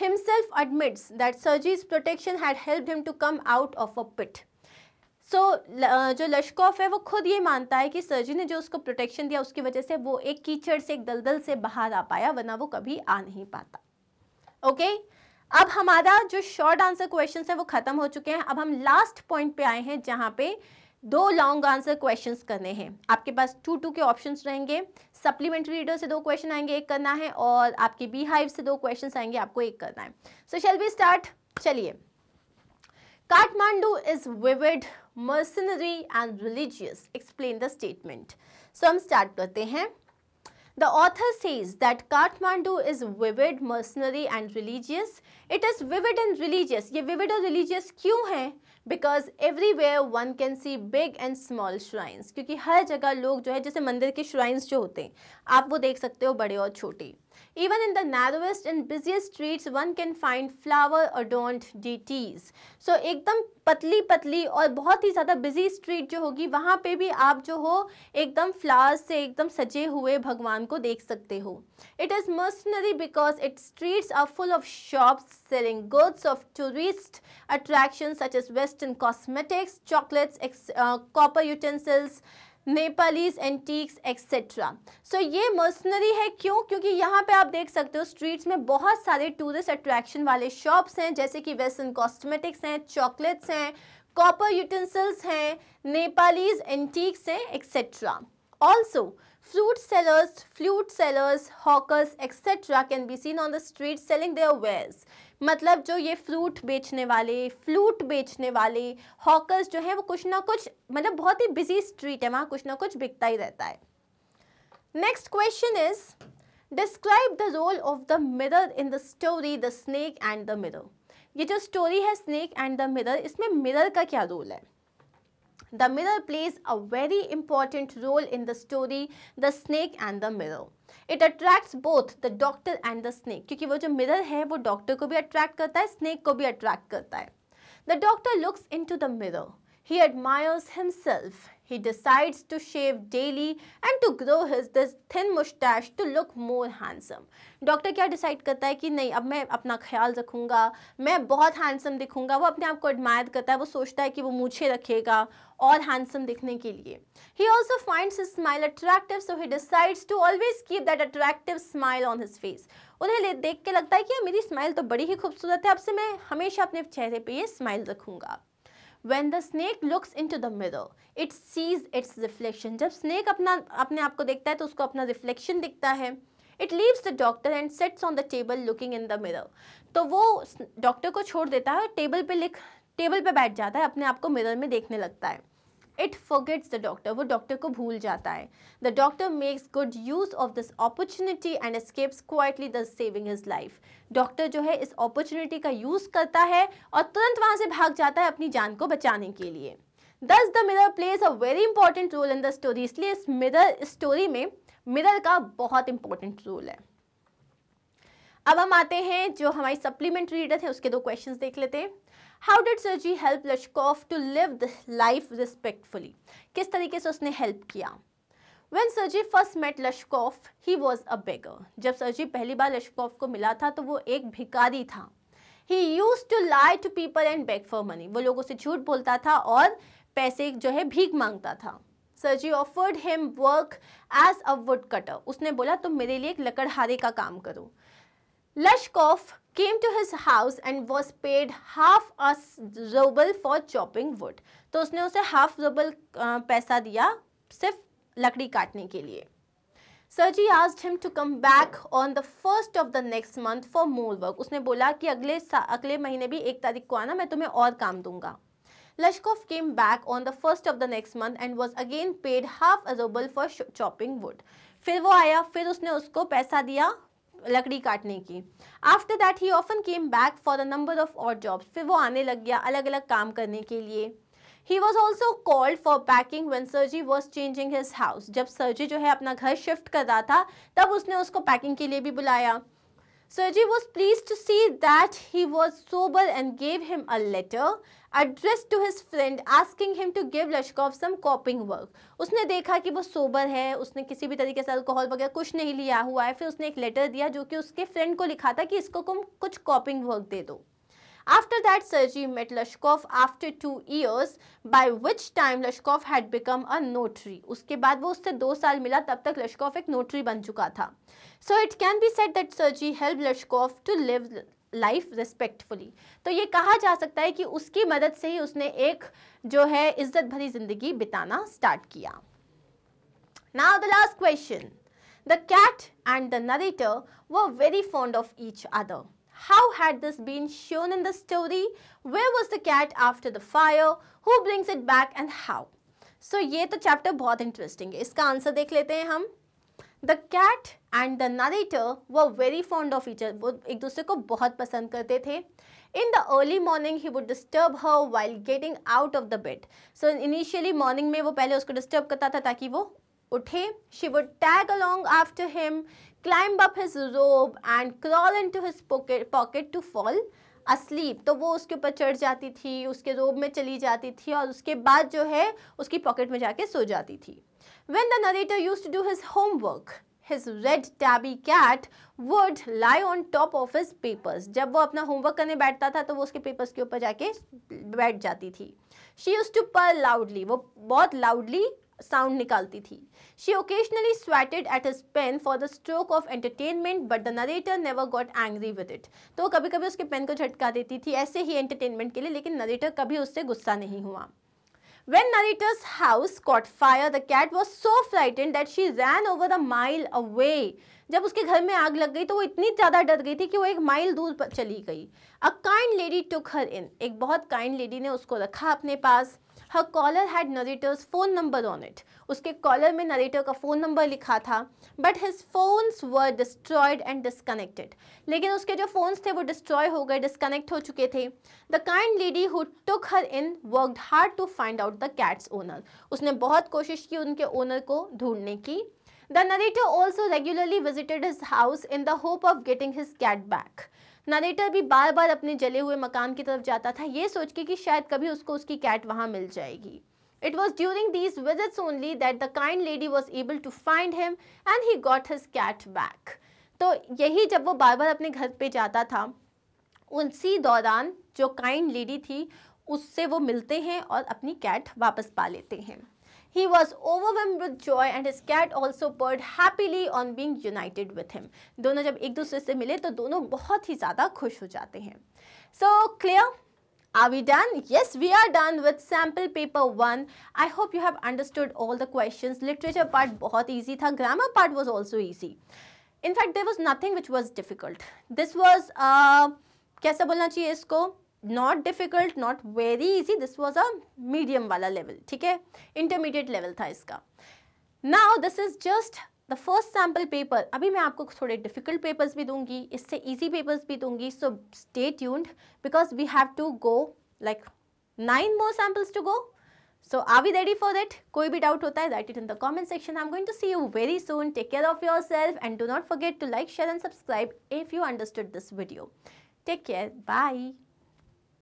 himself admits that Sergei's protection had helped him to come out of a pit. So so, जो लश्कोफ है वो खुद ये मानता है कि सर्जी ने जो उसको प्रोटेक्शन दिया उसकी वजह से वो एक कीचड़ से एक दलदल से बाहर आ पाया वरना वो कभी आ नहीं पाता ओके okay? अब हमारा जो शॉर्ट आंसर क्वेश्चन है वो खत्म हो चुके हैं अब हम लास्ट पॉइंट पे आए हैं जहाँ पे दो लॉन्ग आंसर क्वेश्चंस करने हैं आपके पास टू टू के ऑप्शंस रहेंगे सप्लीमेंट्री रीडर से दो क्वेश्चन आएंगे एक करना है और आपके बी हाइव से दो क्वेश्चंस आएंगे आपको एक करना है सो शेल बी स्टार्ट चलिए Kathmandu is vivid, mercenary and religious. Explain the statement. So हम start with The author says that Kathmandu is vivid, mercenary and religious it is vivid and religious ये विविड और रिलीजियस क्यों है because everywhere one can see big and small shrines क्योंकि हर जगह लोग जो है जैसे मंदिर के श्राइन्स जो होते हैं आप वो देख सकते हो बड़े और छोटे even the in and busiest and one can find flower और डोंट डी टीज सो एकदम पतली पतली और बहुत ही ज़्यादा बिजी स्ट्रीट जो होगी वहाँ पर भी आप जो हो एकदम फ्लावर्स से एकदम सजे हुए भगवान को देख सकते हो it is mercenary because its streets are full of shops selling goods of tourist attractions such as western cosmetics chocolates uh, copper utensils Nepalese antiques etcetera so ये मर्सनरी है क्यों क्योंकि यहाँ पे आप देख सकते हो स्ट्रीट्स में बहुत सारे टूरिस्ट अट्रैक्शन वाले शॉप्स हैं जैसे कि वेस्टर्न कॉस्मेटिक्स हैं चॉकलेट्स हैं कॉपर यूटेंसिल्स हैं नेपालीज एंटीक्स हैं etcetera also fruit sellers flute sellers hawkers etcetera can be seen on the street selling their wares मतलब जो ये फ्रूट बेचने वाले फ्लूट बेचने वाले हॉकर्स जो हैं वो कुछ ना कुछ मतलब बहुत ही बिजी स्ट्रीट है वहाँ कुछ ना कुछ बिकता ही रहता है next question is describe the role of the mirror in the story the snake and the mirror ये जो स्टोरी है स्नेक एंड द मिरर इसमें मिरर का क्या रोल है The mirror plays a very important role in the story, the snake and the mirror. It attracts both the doctor and the snake. क्योंकि वो जो mirror है वो doctor को भी attract snake को भी attract The doctor looks into the mirror. He admires himself. He decides to shave daily and to grow his this thin mustache to look more handsome. Doctor क्या डिसाइड करता है कि नहीं अब मैं अपना ख्याल रखूँगा मैं बहुत हैंडसम दिखूँगा वो अपने आप को एडमायर करता है वो सोचता है कि वो मूछे रखेगा और हैंडसम दिखने के लिए he also find his smile attractive so he decides to always keep that attractive smile on his face उन्हें देख के लगता है कि मेरी स्माइल तो बड़ी ही खूबसूरत है अब से मैं हमेशा अपने चेहरे पर ये स्माइल रखूँगा when the snake looks into the mirror its sees its reflection जब स्नेक अपना अपने आप को देखता है तो उसको अपना रिफ्लेक्शन दिखता है it leaves the doctor and sets on the table looking in the mirror तो वो डॉक्टर को छोड़ देता है और टेबल पर लिख टेबल पर बैठ जाता है अपने आप को मिरर में देखने लगता है इट फोगेट्स द डॉक्टर वो डॉक्टर को भूल जाता है the doctor makes good use of this opportunity and escapes quietly the saving his life doctor जो है इस अपॉर्चुनिटी का यूज़ करता है और तुरंत वहां से भाग जाता है अपनी जान को बचाने के लिए thus the mirror plays a very important role in the story इसलिए इस मिरर स्टोरी में मिरर का बहुत इंपॉर्टेंट रोल है अब हम आते हैं जो हमारी सप्लीमेंट्री रीडर थे उसके दो क्वेश्चंस देख लेते हैं how did Sergei help Lushkoff to live life respectfully किस तरीके से उसने हेल्प किया when Sergei first met Lushkoff he was a beggar जब सर जी पहली बार लश्कोव को मिला था तो वो एक भिकारी था he use to lie to people and beg for money वो लोगों से झूठ बोलता था और पैसे जो है भीख मांगता था Sergei offered him work as a wood cutter उसने बोला तुम मेरे लिए एक लकड़हारे का काम करो लशकॉफ came to his house and was paid half a ruble for chopping wood. तो उसने उसे half ruble पैसा दिया सिर्फ लकड़ी काटने के लिए Sergei asked him to come back on the first of the next month for more work उसने बोला कि अगले अगले महीने भी एक तारीख को आना मैं तुम्हें और काम दूंगा Lashkov came back on the first of the next month and was again paid half a ruble for chopping wood. फिर वो आया फिर उसने उसको पैसा दिया लकड़ी काटने की after that he often came back for the number of और जॉब्स फिर वो आने लग गया अलग अलग काम करने के लिए he was also called for packing when Sergei was changing his house जब सर्जी जो है अपना घर शिफ्ट कर रहा था तब उसने उसको पैकिंग के लिए भी बुलाया Sergei was pleased to see that he was sober and gave him a letter address to his friend asking him to give Lushkoff some copying work उसने देखा कि वो सोबर है उसने किसी भी तरीके से अल्कोहल वगैरह कुछ नहीं लिया हुआ है फिर उसने एक लेटर दिया जो कि उसके फ्रेंड को लिखा था कि इसको तुम कुछ कॉपिंग वर्क दे दो after that Sergei met Lushkoff after two years by which time Lushkoff had become a notary उसके बाद वो उससे दो साल मिला तब तक लश्कोव एक नोटरी बन चुका था so it can be said that Sergei help Lushkoff to live life respectfully तो ये कहा जा सकता है कि उसकी मदद से ही उसने एक जो है इज्जत भरी जिंदगी बिताना स्टार्ट किया now the last question the cat and the narrator were very fond of each other how had this been shown in the story where was the cat after the fire who brings it back and how so ये तो चैप्टर बहुत इंटरेस्टिंग है इसका आंसर देख लेते हैं हम the cat and the narrator were very fond of each other वो एक दूसरे को बहुत पसंद करते थे in the early morning he would disturb her while getting out of the bed so initially morning में वो पहले उसको डिस्टर्ब करता था ताकि वो उठे she would tag along after him climb up his robe and crawl into his pocket to fall asleep तो वो उसके ऊपर चढ़ जाती थी उसके रोब में चली जाती थी और उसके बाद जो है उसकी पॉकेट में जाके सो जाती थी When the narrator used to do his homework, his red tabby cat would lie on top of his papers. जब वो अपना homework करने बैठता था तो वो उसके papers के ऊपर जाके बैठ जाती थी She used to purr loudly. वो बहुत loudly साउंड निकालती थी she occasionally swatted at his pen for the stroke of entertainment but the narrator never got angry with it तो कभी कभी उसके पेन को झटका देती थी ऐसे ही एंटरटेनमेंट के लिए लेकिन नरेटर कभी उससे गुस्सा नहीं हुआ When Narita's house caught fire, the cat was so frightened that she ran over a mile away. जब उसके घर में आग लग गई तो वो इतनी ज़्यादा डर गई थी कि वो एक माइल दूर पर चली गई a kind lady took her इन एक बहुत काइंड लेडी ने उसको रखा अपने पास हर collar had narrator's phone number on it उसके कॉलर में नरेटर का फ़ोन नंबर लिखा था but his phones were destroyed and disconnected लेकिन उसके जो फ़ोन्स थे वो डिस्ट्रॉय हो गए डिस्कनेक्ट हो चुके थे the kind lady who took her in worked hard to find out the cat's owner उसने बहुत कोशिश की उनके ओनर को ढूंढने की the narrator also regularly visited his house in the hope of getting his cat back narrator भी बार बार अपने जले हुए मकान की तरफ जाता था ये सोच के कि शायद कभी उसको उसकी कैट वहाँ मिल जाएगी It was during these visits only that the kind lady was able to find him and he got his cat back. तो यही जब वो बार बार अपने घर पे जाता था उसी दौरान जो काइंड लेडी थी उससे वो मिलते हैं और अपनी कैट वापस पा लेते हैं He was overwhelmed with joy and his cat also purred happily on being united with him. दोनों जब एक दूसरे से मिले तो दोनों बहुत ही ज़्यादा खुश हो जाते हैं So clear? Are we done? Yes, we are done with sample paper 1. I hope you have understood all the questions. Literature part was easy Grammar part was also easy. In fact, there was nothing which was difficult. This was, uh, कैसा बोलना चाहिए Not not difficult not very easy this was a medium level. Level intermediate level intermediate this. Now this is just. The first sample paper अभी मैं आपको थोड़े डिफिकल्ट पेपर्स भी दूंगी इससे ईजी पेपर्स भी दूंगी so stay tuned because we have to go like nine more samples to go so are we ready for that कोई भी डाउट होता है write it in the comment section I am going to see you very soon take care of yourself and do not forget to like share and subscribe if you understood this video take care bye